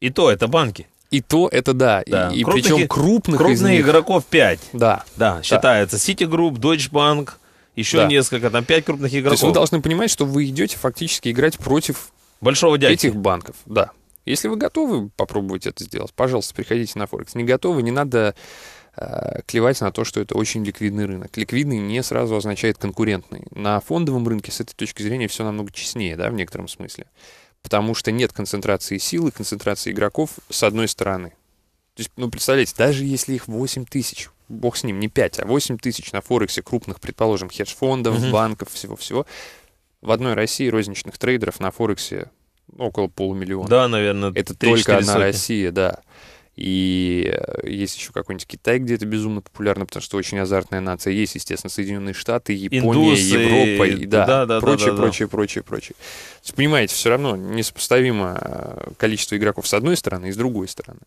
И то это банки. И то это да. да. И, и крупных, причем крупных Крупных них... игроков 5. Да. Да, считается. Сити Групп, Deutsche Bank, еще да. несколько, там 5 крупных игроков. То есть вы должны понимать, что вы идете фактически играть против Большого дядьки. этих банков. Да. Если вы готовы попробовать это сделать, пожалуйста, приходите на Форекс. Не готовы, не надо а, клевать на то, что это очень ликвидный рынок. Ликвидный не сразу означает конкурентный. На фондовом рынке с этой точки зрения все намного честнее, да, в некотором смысле потому что нет концентрации силы, концентрации игроков с одной стороны. То есть, ну, представляете, даже если их 8 тысяч, бог с ним, не 5, а 8 тысяч на Форексе крупных, предположим, хедж-фондов, угу. банков, всего-всего, в одной России розничных трейдеров на Форексе около полумиллиона. Да, наверное. Это только одна сотни. Россия, да и э, есть еще какой-нибудь Китай, где это безумно популярно, потому что очень азартная нация. Есть, естественно, Соединенные Штаты, Япония, Индусы, Европа, и, да, да, да, прочее, да, да, прочее, прочее, прочее. То есть, понимаете, все равно несопоставимо э, количество игроков с одной стороны и с другой стороны.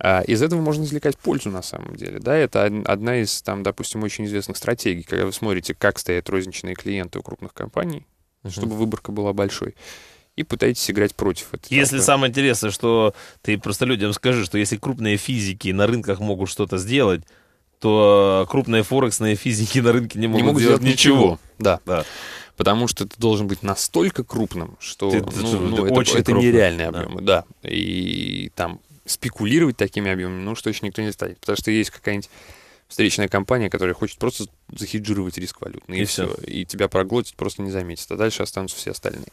А из этого можно извлекать пользу на самом деле. Да, это одна из, там, допустим, очень известных стратегий, когда вы смотрите, как стоят розничные клиенты у крупных компаний, угу. чтобы выборка была большой и пытаетесь играть против этого. Если самое интересное, что ты просто людям скажи, что если крупные физики на рынках могут что-то сделать, то крупные форексные физики на рынке не могут, не могут сделать, сделать ничего. ничего. Да. да. Потому что ты должен быть настолько крупным, что ты, ну, ты, ну, ты это, очень это крупный. нереальные да. объемы, да. И там спекулировать такими объемами, ну, что еще никто не станет. Потому что есть какая-нибудь встречная компания, которая хочет просто захеджировать риск валютный. И, и все. все. И тебя проглотит, просто не заметит. А дальше останутся все остальные.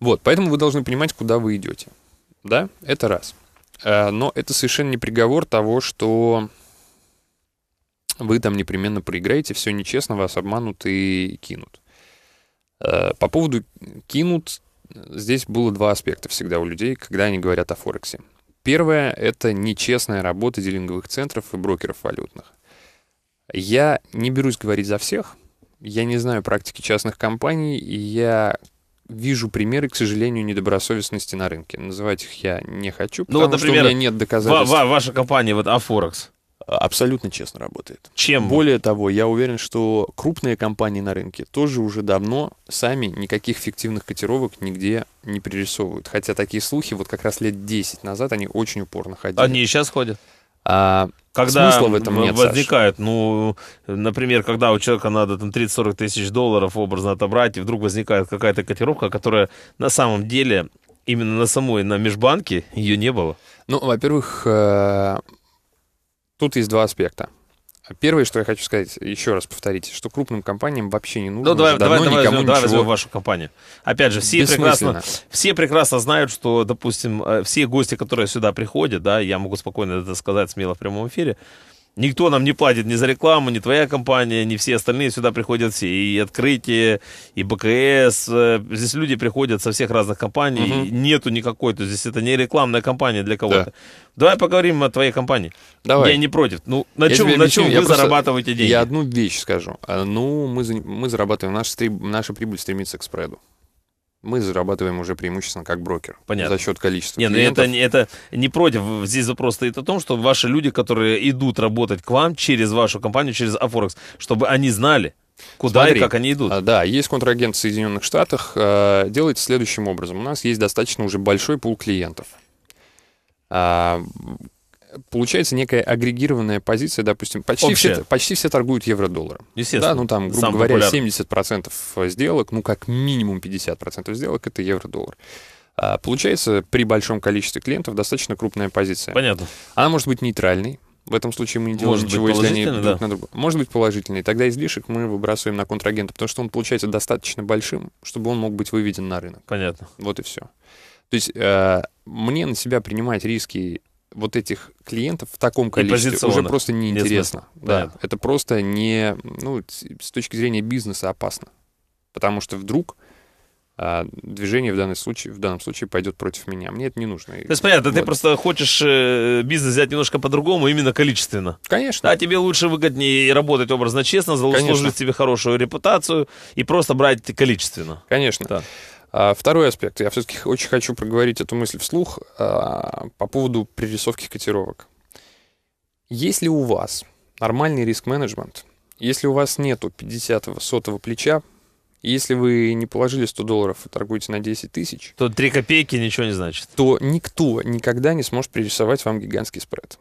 Вот, поэтому вы должны понимать, куда вы идете. Да, это раз. Э, но это совершенно не приговор того, что вы там непременно проиграете, все нечестно, вас обманут и кинут. Э, по поводу кинут, здесь было два аспекта всегда у людей, когда они говорят о Форексе. Первое — это нечестная работа дилинговых центров и брокеров валютных. Я не берусь говорить за всех, я не знаю практики частных компаний, и я вижу примеры, к сожалению, недобросовестности на рынке. Называть их я не хочу, потому ну, вот, например, что у меня нет доказательств. Ва- ва- ваша компания, вот Афорекс, а, абсолютно честно работает. Чем? Более того, я уверен, что крупные компании на рынке тоже уже давно сами никаких фиктивных котировок нигде не пририсовывают. Хотя такие слухи вот как раз лет 10 назад они очень упорно ходили. Они и сейчас ходят. А, когда Смысла в этом нет, возникает, Саша. ну, например, когда у человека надо там 30-40 тысяч долларов образно отобрать, и вдруг возникает какая-то котировка, которая на самом деле именно на самой, на межбанке ее не было. Ну, во-первых, э, тут есть два аспекта. Первое, что я хочу сказать, еще раз повторить, что крупным компаниям вообще не нужно. Ну, давай, давай, давай, никому возьмем, давай возьмем вашу компанию. Опять же, все прекрасно, все прекрасно знают, что, допустим, э, все гости, которые сюда приходят, да, я могу спокойно это сказать смело в прямом эфире, Никто нам не платит ни за рекламу, ни твоя компания, ни все остальные. Сюда приходят все. И открытие, и БКС. Э, здесь люди приходят со всех разных компаний. Угу. Нету никакой. То есть здесь это не рекламная компания для кого-то. Да. Давай поговорим о твоей компании. Давай. Я не против. Ну, на я чем, на чем вы просто, зарабатываете деньги? Я одну вещь скажу. А, ну, мы, мы зарабатываем, наш, наша прибыль стремится к спреду мы зарабатываем уже преимущественно как брокер. Понятно. За счет количества Нет, ну клиентов. Это, это не против. Здесь вопрос стоит о том, что ваши люди, которые идут работать к вам через вашу компанию, через Афорекс, чтобы они знали, Куда Смотри, и как они идут? А, да, есть контрагент в Соединенных Штатах. А, Делается следующим образом. У нас есть достаточно уже большой пул клиентов а, получается некая агрегированная позиция, допустим, почти, все, почти все торгуют евро-долларом. Естественно. Да, ну там, грубо Сам говоря, популярный. 70% сделок, ну как минимум 50% сделок это евро-доллар. А получается, при большом количестве клиентов достаточно крупная позиция. Понятно. Она может быть нейтральной, в этом случае мы не делаем Может ничего, если они да. друг на друга. Может быть положительный. Тогда излишек мы выбрасываем на контрагента, потому что он получается достаточно большим, чтобы он мог быть выведен на рынок. Понятно. Вот и все. То есть э, мне на себя принимать риски вот этих клиентов в таком количестве уже просто неинтересно. Да, Понятно. это просто не, ну, с точки зрения бизнеса опасно. Потому что вдруг а движение в, данный случае, в данном случае пойдет против меня. Мне это не нужно. То есть, понятно, вот. ты просто хочешь э, бизнес взять немножко по-другому, именно количественно. Конечно. А тебе лучше, выгоднее работать образно честно, заслужить Конечно. себе хорошую репутацию и просто брать количественно. Конечно. Да. А, второй аспект. Я все-таки очень хочу проговорить эту мысль вслух а, по поводу пририсовки котировок. Если у вас нормальный риск-менеджмент, если у вас нету 50-го, 100 плеча, если вы не положили 100 долларов и торгуете на 10 тысяч... То 3 копейки ничего не значит. То никто никогда не сможет пририсовать вам гигантский спред.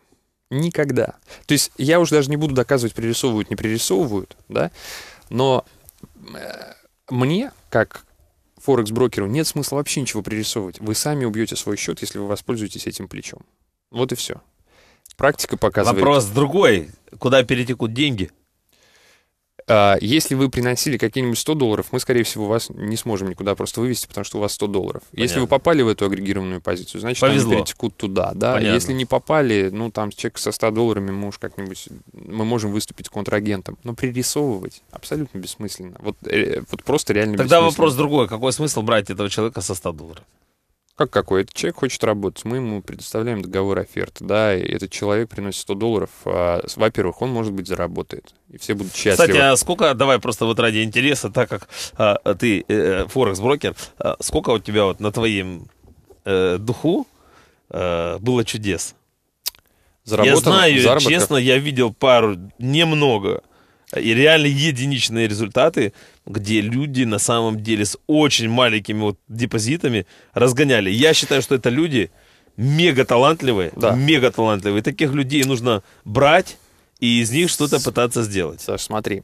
Никогда. То есть я уже даже не буду доказывать, пририсовывают, не пририсовывают, да, но э, мне, как Форекс-брокеру нет смысла вообще ничего пририсовывать. Вы сами убьете свой счет, если вы воспользуетесь этим плечом. Вот и все. Практика показывает. Вопрос другой. Куда перетекут деньги? А, если вы приносили какие-нибудь 100 долларов, мы, скорее всего, вас не сможем никуда просто вывести, потому что у вас 100 долларов. Понятно. Если вы попали в эту агрегированную позицию, значит, Повезло. они перетекут туда. Да? Если не попали, ну, там, человек со 100 долларами, мы уж как-нибудь, мы можем выступить контрагентом. Но пририсовывать абсолютно бессмысленно. Вот, э, вот просто реально Тогда вопрос другой. Какой смысл брать этого человека со 100 долларов? Как какой? Этот человек хочет работать, мы ему предоставляем договор оферты, да, и этот человек приносит 100 долларов, а, во-первых, он, может быть, заработает, и все будут счастливы. Кстати, а сколько, давай просто вот ради интереса, так как а, ты э, э форекс-брокер, а, сколько у тебя вот на твоем э, духу э, было чудес? Заработано, я знаю, заработка... честно, я видел пару, немного, и реально единичные результаты, где люди на самом деле с очень маленькими вот депозитами разгоняли. Я считаю, что это люди мега талантливые, да. мега талантливые. таких людей нужно брать и из них что-то пытаться сделать. Саш, смотри,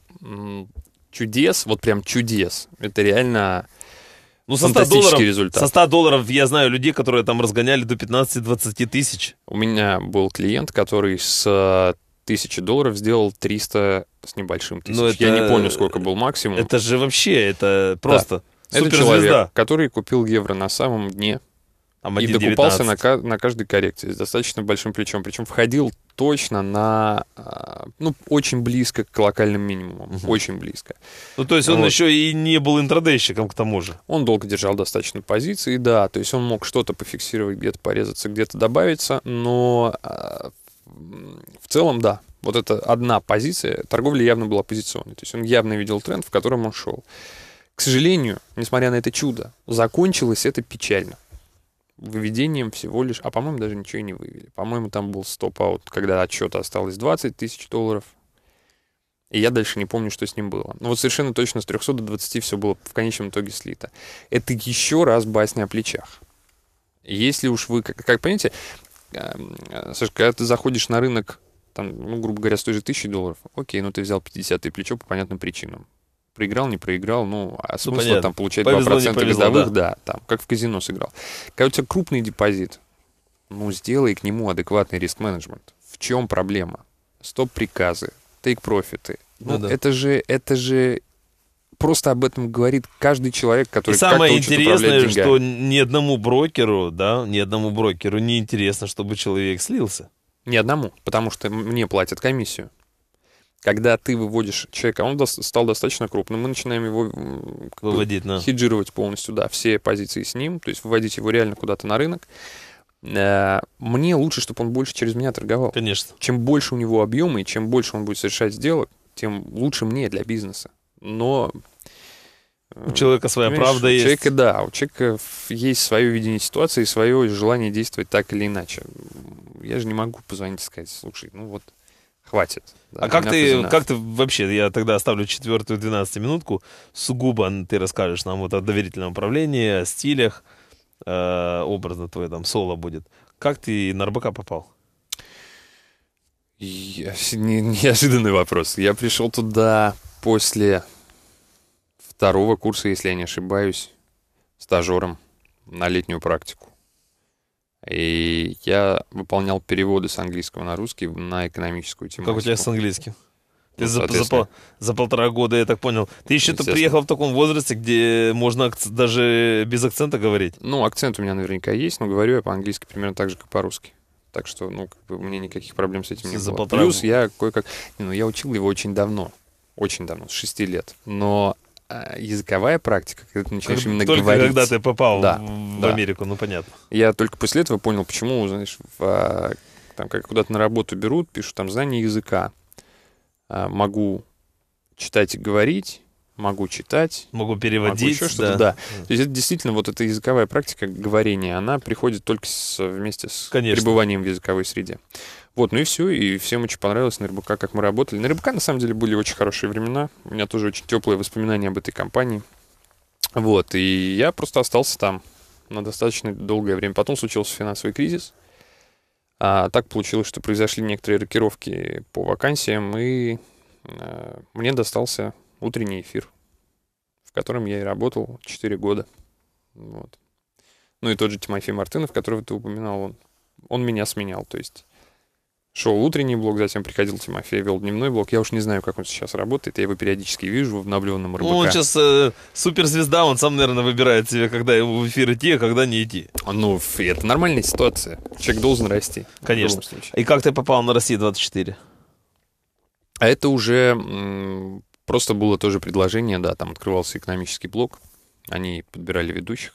чудес, вот прям чудес, это реально... Ну, со 100, долларов, результат. со 100 долларов я знаю людей, которые там разгоняли до 15-20 тысяч. У меня был клиент, который с тысячи долларов сделал 300 с небольшим тысяч. Но ну, это... Я не помню, сколько был максимум. Это же вообще, это просто да. Это человек, который купил евро на самом дне там и докупался на, на каждой коррекции с достаточно большим плечом. Причем входил точно на, а, ну, очень близко к локальным минимумам, угу. очень близко. Ну, то есть он вот. еще и не был интрадейщиком к тому же. Он долго держал достаточно позиции, да, то есть он мог что-то пофиксировать, где-то порезаться, где-то добавиться, но а, в целом, да. Вот это одна позиция. Торговля явно была позиционной. То есть он явно видел тренд, в котором он шел. К сожалению, несмотря на это чудо, закончилось это печально. Выведением всего лишь... А, по-моему, даже ничего и не вывели. По-моему, там был стоп-аут, когда отчета осталось 20 тысяч долларов. И я дальше не помню, что с ним было. Но ну, вот совершенно точно с 300 до 20 все было в конечном итоге слито. Это еще раз басня о плечах. Если уж вы, как, как понимаете, Эм, э, слушай, когда ты заходишь на рынок, там, ну, грубо говоря, с той же тысячи долларов, окей, ну ты взял 50 плечо по понятным причинам. Проиграл, не проиграл, ну, а смысла ну, там получать повезло, 2% повезло, годовых, да. да, там, как в казино сыграл. Когда у тебя крупный депозит, ну, сделай к нему адекватный риск-менеджмент. В чем проблема? Стоп-приказы, тейк-профиты. Ну, ну да. это же, это же просто об этом говорит каждый человек, который И самое интересное, что ни одному брокеру, да, ни одному брокеру не интересно, чтобы человек слился. Ни одному, потому что мне платят комиссию. Когда ты выводишь человека, он стал достаточно крупным, мы начинаем его выводить, да. хеджировать полностью, да, все позиции с ним, то есть выводить его реально куда-то на рынок э, мне лучше, чтобы он больше через меня торговал. Конечно. Чем больше у него объема и чем больше он будет совершать сделок, тем лучше мне для бизнеса но... У человека своя понимаешь, правда у есть. Человека, да, у человека есть свое видение ситуации и свое желание действовать так или иначе. Я же не могу позвонить и сказать, слушай, ну вот, хватит. А да, а как ты, как ты вообще, я тогда оставлю четвертую 12 минутку, сугубо ты расскажешь нам вот о доверительном управлении, о стилях, э, образно твое там соло будет. Как ты на РБК попал? Я, не, неожиданный вопрос. Я пришел туда после второго курса, если я не ошибаюсь, стажером на летнюю практику. И я выполнял переводы с английского на русский на экономическую тему. Как у тебя с английским? Ты ну, за, за, за полтора года, я так понял. Ты еще-то приехал в таком возрасте, где можно даже без акцента говорить. Ну, акцент у меня наверняка есть, но говорю я по-английски примерно так же, как по-русски. Так что, ну, как бы, мне никаких проблем с этим не за было. Полтора... Плюс я кое-как... Ну, я учил его очень давно очень давно, с 6 лет. Но э, языковая практика, когда ты начинаешь именно только говорить. когда ты попал да, в, да. в Америку, ну понятно. Я только после этого понял, почему, знаешь, в, э, там, как куда-то на работу берут, пишут там знание языка. Э, могу читать и говорить, могу читать. Могу переводить. Могу еще что-то, да. да. То есть это действительно вот эта языковая практика говорения, она приходит только с, вместе с Конечно. пребыванием в языковой среде. Вот, ну и все, и всем очень понравилось на РБК, как мы работали. На РБК, на самом деле, были очень хорошие времена. У меня тоже очень теплые воспоминания об этой компании. Вот, и я просто остался там на достаточно долгое время. Потом случился финансовый кризис. А так получилось, что произошли некоторые рокировки по вакансиям, и э, мне достался утренний эфир, в котором я и работал 4 года. Вот. Ну и тот же Тимофей Мартынов, которого ты упоминал, он, он меня сменял. То есть Шел утренний блок, затем приходил Тимофей, вел дневной блок. Я уж не знаю, как он сейчас работает. Я его периодически вижу в обновленном РБК. Ну, он сейчас э, суперзвезда, он сам, наверное, выбирает себе, когда его в эфир идти, а когда не идти. Ну, это нормальная ситуация. Человек должен расти. Конечно. И как ты попал на Россия 24? А это уже просто было тоже предложение, да, там открывался экономический блок. Они подбирали ведущих.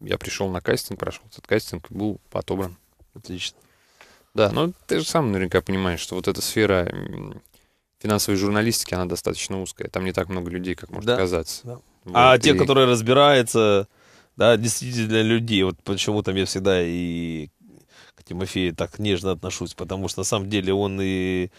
Я пришел на кастинг, прошел этот кастинг был отобран. Отлично. Да, но ты же сам наверняка понимаешь, что вот эта сфера финансовой журналистики, она достаточно узкая. Там не так много людей, как может да, казаться. Да. Вот, а и... те, которые разбираются, да, действительно для людей. Вот почему там я всегда и к Тимофею так нежно отношусь, потому что на самом деле он и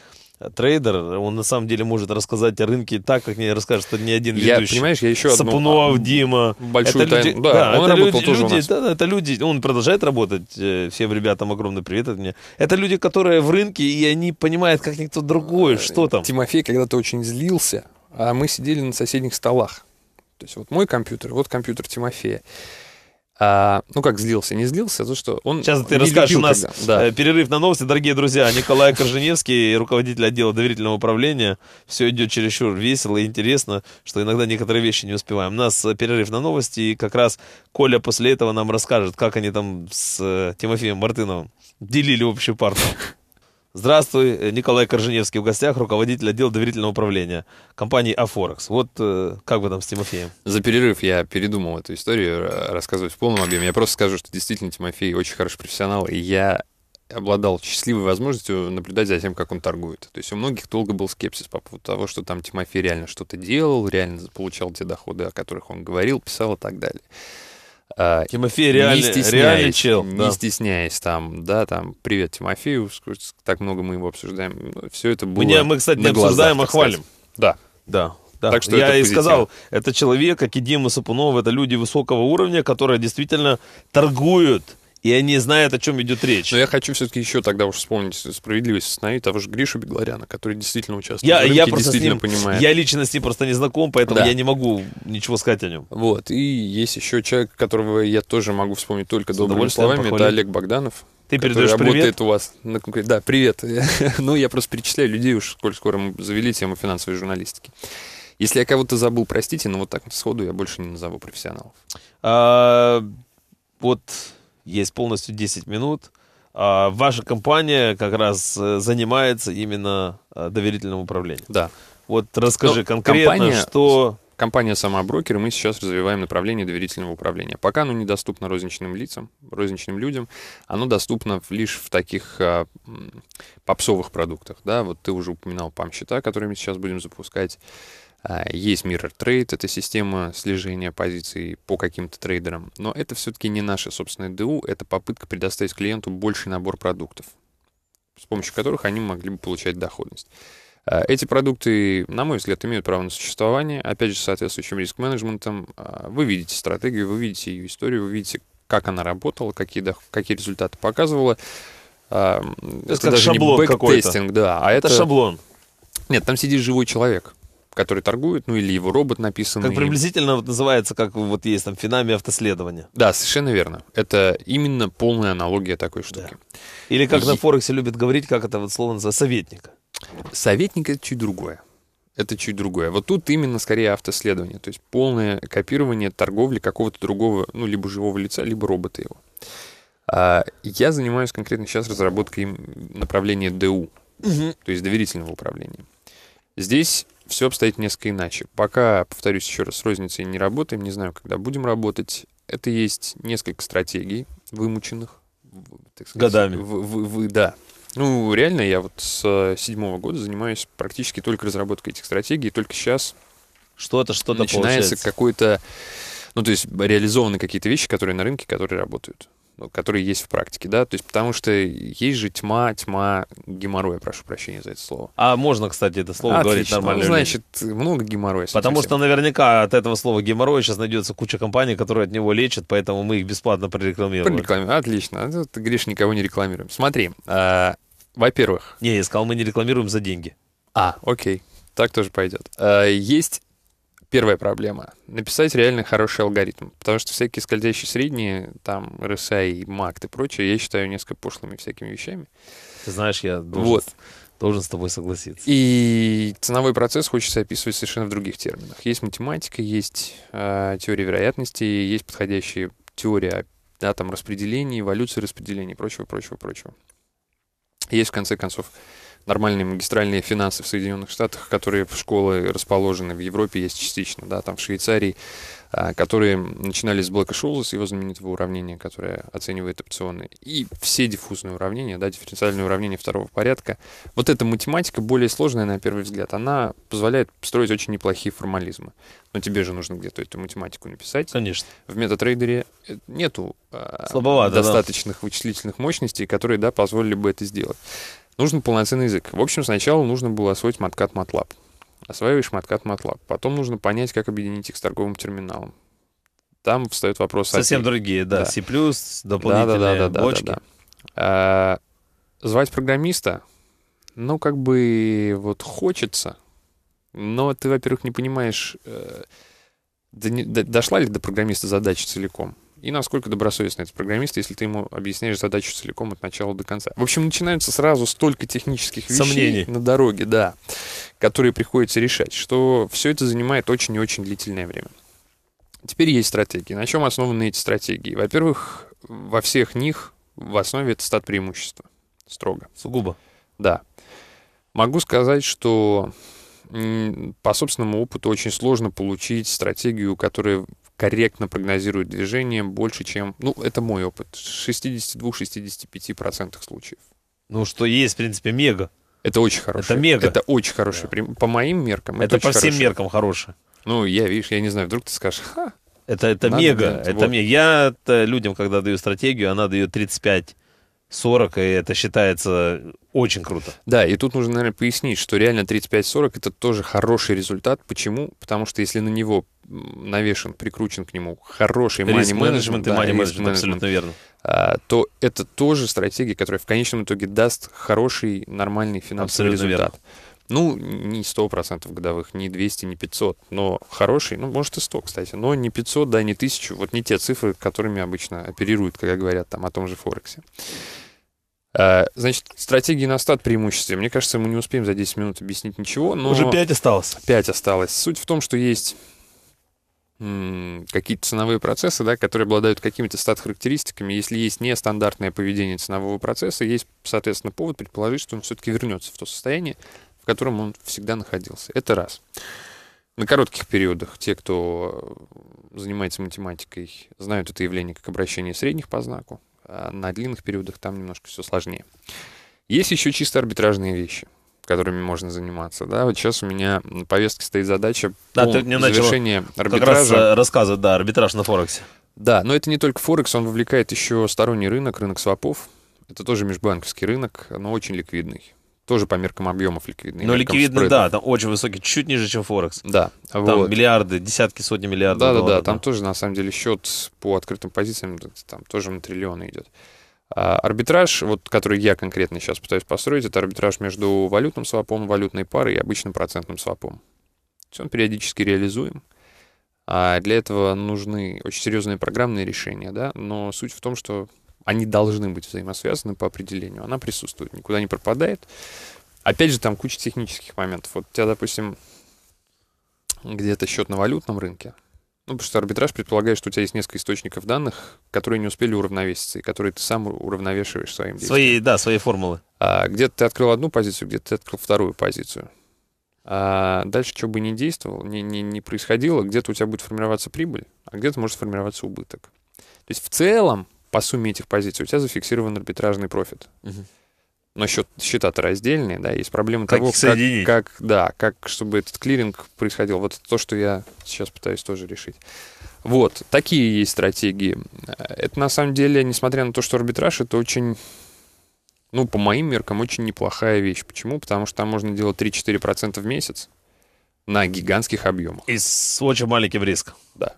трейдер, он на самом деле может рассказать о рынке так, как мне расскажет ни один ведущий. Я, понимаешь, я еще Сапунов, одну... А, Дима. Большую это тайну. Люди, да, да, он это работал люди, тоже люди, у нас. Да, это люди, он продолжает работать. Э, всем ребятам огромный привет от меня. Это люди, которые в рынке, и они понимают, как никто другой, э, что там. Тимофей когда-то очень злился, а мы сидели на соседних столах. То есть вот мой компьютер, вот компьютер Тимофея. А, ну как злился, не злился, а то что он Сейчас ты расскажешь, у нас когда, да. Э, перерыв на новости, дорогие друзья, Николай Корженевский, руководитель отдела доверительного управления, все идет чересчур весело и интересно, что иногда некоторые вещи не успеваем. У нас э, перерыв на новости, и как раз Коля после этого нам расскажет, как они там с э, Тимофеем Мартыновым делили общую партию. Здравствуй, э, Николай Корженевский в гостях, руководитель отдела доверительного управления компании Афорекс. Вот э, как вы там с Тимофеем? За перерыв я передумал эту историю рассказывать в полном объеме. Я просто скажу, что действительно Тимофей очень хороший профессионал, и я обладал счастливой возможностью наблюдать за тем, как он торгует. То есть у многих долго был скепсис по поводу того, что там Тимофей реально что-то делал, реально получал те доходы, о которых он говорил, писал и так далее. А, Тимофей реально, не реально чел. Не да. стесняясь там, да, там, привет Тимофею, так много мы его обсуждаем. Ну, Все это было Мне, Мы, кстати, не глазах, обсуждаем, а хвалим. Да. Да. Да. Так что я и позитив. сказал, это человек, как и Дима Сапунов, это люди высокого уровня, которые действительно торгуют и они знают, о чем идет речь. Но я хочу все-таки еще тогда уж вспомнить справедливость остановить того же Гришу Бегларяна, который действительно участвует я, в рынке, я просто действительно ним, понимает. Я лично с ним просто не знаком, поэтому да. я не могу ничего сказать о нем. Вот, и есть еще человек, которого я тоже могу вспомнить только с добрыми словами, похвалить. это Олег Богданов. Ты передаешь работает привет? у вас. На Да, привет. ну, я просто перечисляю людей уж, сколько скоро мы завели тему финансовой журналистики. Если я кого-то забыл, простите, но вот так сходу я больше не назову профессионалов. А, вот есть полностью 10 минут. А ваша компания как раз э, занимается именно э, доверительным управлением. Да. Вот расскажи Но ну, конкретно, компания... что... Компания сама брокер, и мы сейчас развиваем направление доверительного управления. Пока оно недоступно розничным лицам, розничным людям, оно доступно лишь в таких а, попсовых продуктах. Да? Вот ты уже упоминал пам-счета, которые мы сейчас будем запускать. А, есть Mirror Trade, это система слежения позиций по каким-то трейдерам, но это все-таки не наше собственное ДУ, это попытка предоставить клиенту больший набор продуктов, с помощью которых они могли бы получать доходность. А, эти продукты, на мой взгляд, имеют право на существование, опять же, соответствующим риск-менеджментом. А, вы видите стратегию, вы видите ее историю, вы видите, как она работала, какие, какие результаты показывала. Это, это даже шаблон не бэктестинг, да, а это, это шаблон. Нет, там сидит живой человек который торгует, ну или его робот написанный, Как приблизительно вот называется, как вот есть там финами автоследования. Да, совершенно верно. Это именно полная аналогия такой штуки. Да. Или как И... на Форексе любят говорить, как это вот слово за советника. Советник это чуть другое. Это чуть другое. Вот тут именно скорее автоследование, то есть полное копирование торговли какого-то другого, ну, либо живого лица, либо робота его. А я занимаюсь конкретно сейчас разработкой направления ДУ, угу. то есть доверительного управления. Здесь все обстоит несколько иначе. Пока, повторюсь еще раз, с розницей не работаем, не знаю, когда будем работать. Это есть несколько стратегий, вымученных. Так сказать, Годами. Вы, вы, вы, да. Ну, реально, я вот с э, седьмого года занимаюсь практически только разработкой этих стратегий, только сейчас что-то, что-то начинается какое то ну, то есть реализованы какие-то вещи, которые на рынке, которые работают которые есть в практике, да, то есть потому что есть же тьма, тьма геморроя, прошу прощения за это слово. А можно, кстати, это слово Отлично. говорить нормально. Ну, значит, много геморроя. Потому совсем. что наверняка от этого слова геморроя сейчас найдется куча компаний, которые от него лечат, поэтому мы их бесплатно прорекламируем. Прорекламируем, отлично. А Гриш, никого не рекламируем. Смотри, э, во-первых... Не, я сказал, мы не рекламируем за деньги. А, окей, так тоже пойдет. Э, есть первая проблема — написать реально хороший алгоритм. Потому что всякие скользящие средние, там, а и MACT и прочее, я считаю несколько пошлыми всякими вещами. Ты знаешь, я должен, вот. должен с тобой согласиться. И ценовой процесс хочется описывать совершенно в других терминах. Есть математика, есть э, теория вероятности, есть подходящая теория да, там, распределений, эволюции распределения, и прочего, прочего, прочего. Есть, в конце концов, нормальные магистральные финансы в Соединенных Штатах, которые в школы расположены в Европе, есть частично, да, там в Швейцарии, а, которые начинались с Блэка Шоуза, с его знаменитого уравнения, которое оценивает опционы, и все диффузные уравнения, да, дифференциальные уравнения второго порядка. Вот эта математика более сложная, на первый взгляд, она позволяет строить очень неплохие формализмы. Но тебе же нужно где-то эту математику написать. Конечно. В метатрейдере э, нету а, Слабовато, достаточных да. вычислительных мощностей, которые, да, позволили бы это сделать. Нужен полноценный язык. В общем, сначала нужно было освоить маткат MATLAB. Осваиваешь маткат MATLAB. Потом нужно понять, как объединить их с торговым терминалом. Там встает вопрос... Совсем API. другие, да. да. C++, дополнительные да, да, да, бочки. Да, да, да. А, звать программиста, ну, как бы вот хочется, но ты, во-первых, не понимаешь, э, до, до, дошла ли до программиста задача целиком и насколько добросовестный этот программист, если ты ему объясняешь задачу целиком от начала до конца. В общем, начинается сразу столько технических вещей на дороге, да, которые приходится решать, что все это занимает очень и очень длительное время. Теперь есть стратегии. На чем основаны эти стратегии? Во-первых, во всех них в основе это стат преимущества. Строго. Сугубо. Да. Могу сказать, что по собственному опыту очень сложно получить стратегию, которая корректно прогнозирует движение больше, чем, ну, это мой опыт, в 62-65% случаев. Ну, что есть, в принципе, мега. Это очень хорошее. Это мега. Это очень хорошее. Да. По моим меркам. Это, это по всем хорошее. меркам хорошее. Ну, я, видишь, я не знаю, вдруг ты скажешь, ха. Это, это мега. Это вот. мега. Я людям, когда даю стратегию, она дает 35 40, и это считается очень круто. Да, и тут нужно, наверное, пояснить, что реально 35-40 это тоже хороший результат. Почему? Потому что если на него навешен, прикручен к нему хороший money management, и money management, абсолютно верно. А, то это тоже стратегия, которая в конечном итоге даст хороший, нормальный финансовый абсолютно результат. Верно. Ну, не 100% годовых, не 200, не 500, но хороший, ну, может и 100, кстати, но не 500, да, не 1000, вот не те цифры, которыми обычно оперируют, когда говорят там о том же Форексе. А, значит, стратегии на стат преимуществе. Мне кажется, мы не успеем за 10 минут объяснить ничего, но... Уже 5 осталось. 5 осталось. Суть в том, что есть какие-то ценовые процессы, да, которые обладают какими-то стат-характеристиками. Если есть нестандартное поведение ценового процесса, есть, соответственно, повод предположить, что он все-таки вернется в то состояние, котором он всегда находился. Это раз. На коротких периодах те, кто э, занимается математикой, знают это явление как обращение средних по знаку. А на длинных периодах там немножко все сложнее. Есть еще чисто арбитражные вещи которыми можно заниматься. Да, вот сейчас у меня на повестке стоит задача да, по ты мне начал арбитража. Как раз э, рассказывать, да, арбитраж на Форексе. Да, но это не только Форекс, он вовлекает еще сторонний рынок, рынок свопов. Это тоже межбанковский рынок, но очень ликвидный тоже по меркам объемов ликвидный. Но ликвидный, спреда. да, там очень высокий, чуть ниже, чем Форекс. Да. Там вот. миллиарды, десятки, сотни миллиардов. Да, да, да, там тоже на самом деле счет по открытым позициям, там тоже на триллионы идет. А арбитраж, вот, который я конкретно сейчас пытаюсь построить, это арбитраж между валютным свопом, валютной парой и обычным процентным свопом. То есть он периодически реализуем. А для этого нужны очень серьезные программные решения, да, но суть в том, что они должны быть взаимосвязаны по определению. Она присутствует, никуда не пропадает. Опять же, там куча технических моментов. Вот у тебя, допустим, где-то счет на валютном рынке. Ну, потому что арбитраж предполагает, что у тебя есть несколько источников данных, которые не успели уравновеситься, и которые ты сам уравновешиваешь своим действием. Свои, да, свои формулы. А, где-то ты открыл одну позицию, где-то ты открыл вторую позицию. А дальше, что бы ни действовало, ни, ни, ни происходило, где-то у тебя будет формироваться прибыль, а где-то может формироваться убыток. То есть в целом по сумме этих позиций у тебя зафиксирован арбитражный профит. Но счет, счета-то раздельные, да, есть проблема как того, как, как, да, как, чтобы этот клиринг происходил. Вот то, что я сейчас пытаюсь тоже решить. Вот, такие есть стратегии. Э, это на самом деле, несмотря на то, что арбитраж, это очень, ну, по моим меркам, очень неплохая вещь. Почему? Потому что там можно делать 3-4% в месяц на гигантских объемах. И с очень маленьким риском. Да.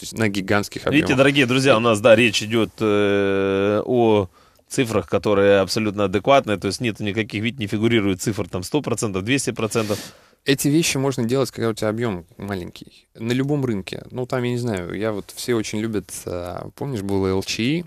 То есть на гигантских объемах. Видите, дорогие друзья, у нас, да, речь идет э, о цифрах, которые абсолютно адекватные, то есть нет никаких, ведь не фигурирует цифр там 100%, 200%. Эти вещи можно делать, когда у тебя объем маленький. На любом рынке. Ну, там, я не знаю, я вот все очень любят... Э, помнишь, было LCI,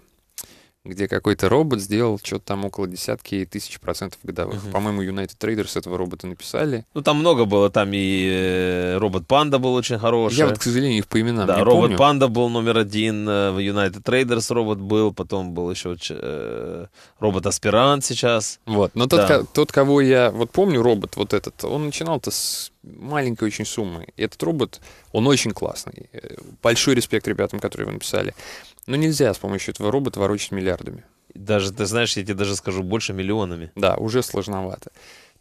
где какой-то робот сделал что-то там около десятки тысяч процентов годовых. Угу. По-моему, United Traders этого робота написали. Ну, там много было, там и э, робот Панда был очень хороший. Я вот, к сожалению, их по именам да, не робот помню. Панда был номер один, э, в United Traders робот был, потом был еще э, робот Аспирант сейчас. Вот, но тот, да. ко- тот, кого я вот помню, робот вот этот, он начинал-то с маленькой очень суммы. И этот робот, он очень классный. Э, большой респект ребятам, которые его написали. Но нельзя с помощью этого робота ворочать миллиардами. Даже, ты знаешь, я тебе даже скажу, больше миллионами. Да, уже сложновато.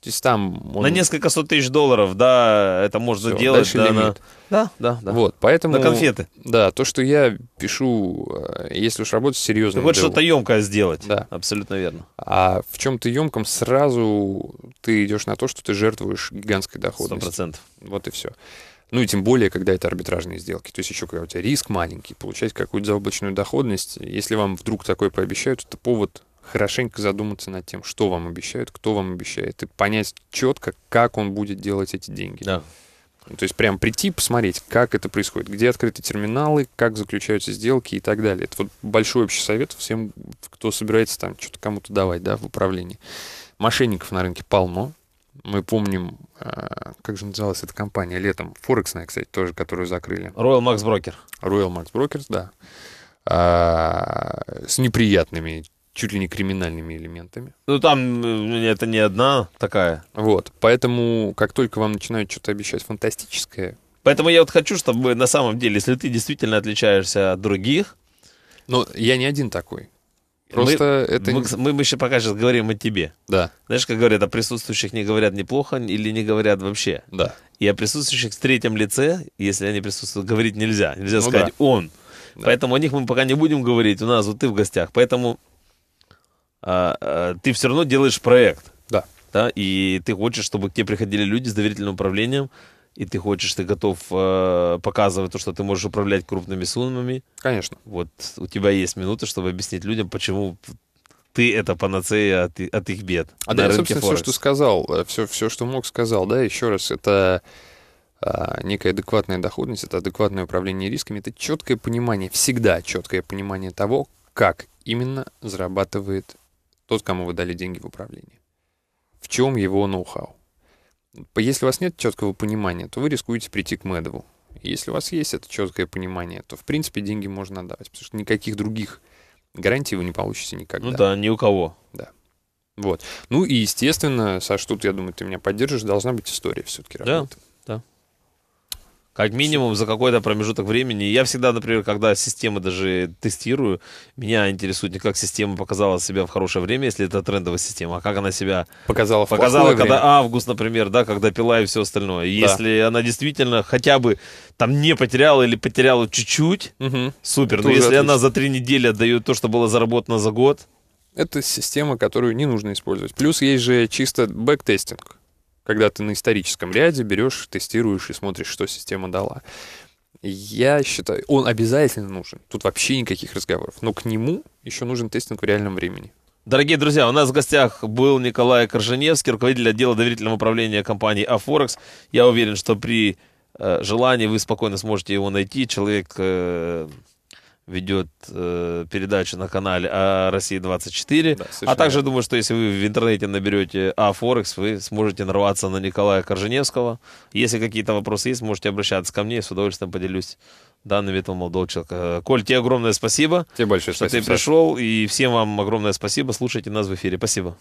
То есть там... Он... На несколько сот тысяч долларов, да, это можно Всё, делать. Да, лимит. на... да, да, да. Вот, поэтому... На конфеты. Да, то, что я пишу, э, если уж работать серьезно... Ты хочешь что-то емкое сделать. Да. Абсолютно верно. А в чем ты емком, сразу ты идешь на то, что ты жертвуешь гигантской доходностью. Сто процентов. Вот и все. Ну и тем более, когда это арбитражные сделки. То есть еще когда у тебя риск маленький, получать какую-то заоблачную доходность, если вам вдруг такое пообещают, это повод хорошенько задуматься над тем, что вам обещают, кто вам обещает, и понять четко, как он будет делать эти деньги. Да. Ну, то есть прям прийти, посмотреть, как это происходит, где открыты терминалы, как заключаются сделки и так далее. Это вот большой общий совет всем, кто собирается там что-то кому-то давать, да, в управлении. Мошенников на рынке полно. Мы помним, а, как же называлась эта компания летом, Форексная, кстати, тоже, которую закрыли. Royal Max Broker. Royal Max Brokers, да. А, с неприятными чуть ли не криминальными элементами. Ну, там э, это не одна такая. Вот, поэтому как только вам начинают что-то обещать фантастическое... Поэтому я вот хочу, чтобы на самом деле, если ты действительно отличаешься от других... Но я не один такой. Просто мы, это... Мы, мы, мы еще пока сейчас говорим о тебе. Да. Знаешь, как говорят, о присутствующих не говорят неплохо или не говорят вообще. Да. И о присутствующих в третьем лице, если они присутствуют, говорить нельзя. Нельзя ну сказать да. «он». Да. Поэтому о них мы пока не будем говорить. У нас вот ты в гостях. Поэтому а, а, ты все равно делаешь проект. Да. да. И ты хочешь, чтобы к тебе приходили люди с доверительным управлением, и ты хочешь, ты готов э, показывать то, что ты можешь управлять крупными суммами. Конечно. Вот у тебя есть минуты, чтобы объяснить людям, почему ты это панацея от, от их бед. А да, собственно, Форекс. все, что сказал, все, э, все, что мог, сказал, да, еще раз, это некая адекватная доходность, это адекватное управление рисками, это четкое понимание, всегда четкое понимание того, как именно зарабатывает тот, кому вы дали деньги в управлении. В чем его ноу-хау? Если у вас нет четкого понимания, то вы рискуете прийти к Медову. Если у вас есть это четкое понимание, то, в принципе, деньги можно отдавать, потому что никаких других гарантий вы не получите никогда. Ну да, ни у кого. Да. Вот. Ну и, естественно, Саш, тут, я думаю, ты меня поддержишь, должна быть история все-таки работы. Да, да. Как минимум за какой-то промежуток времени. Я всегда, например, когда системы даже тестирую, меня интересует не как система показала себя в хорошее время, если это трендовая система, а как она себя показала, в показала когда время. август, например, да, когда пила и все остальное. Да. Если она действительно хотя бы там не потеряла или потеряла чуть-чуть, угу. супер. Это Но если отлично. она за три недели отдает то, что было заработано за год, это система, которую не нужно использовать. Плюс есть же чисто бэктестинг когда ты на историческом ряде берешь, тестируешь и смотришь, что система дала. Я считаю, он обязательно нужен. Тут вообще никаких разговоров. Но к нему еще нужен тестинг в реальном времени. Дорогие друзья, у нас в гостях был Николай Корженевский, руководитель отдела доверительного управления компании Афорекс. Я уверен, что при э, желании вы спокойно сможете его найти. Человек э, ведет э, передачу на канале о России 24. Да, а также верно. думаю, что если вы в интернете наберете Афорекс, вы сможете нарваться на Николая Корженевского. Если какие-то вопросы есть, можете обращаться ко мне, я с удовольствием поделюсь данными этого молодого человека. Коль, тебе огромное спасибо. Тебе большое что спасибо. Что ты пришел, и всем вам огромное спасибо. Слушайте нас в эфире. Спасибо.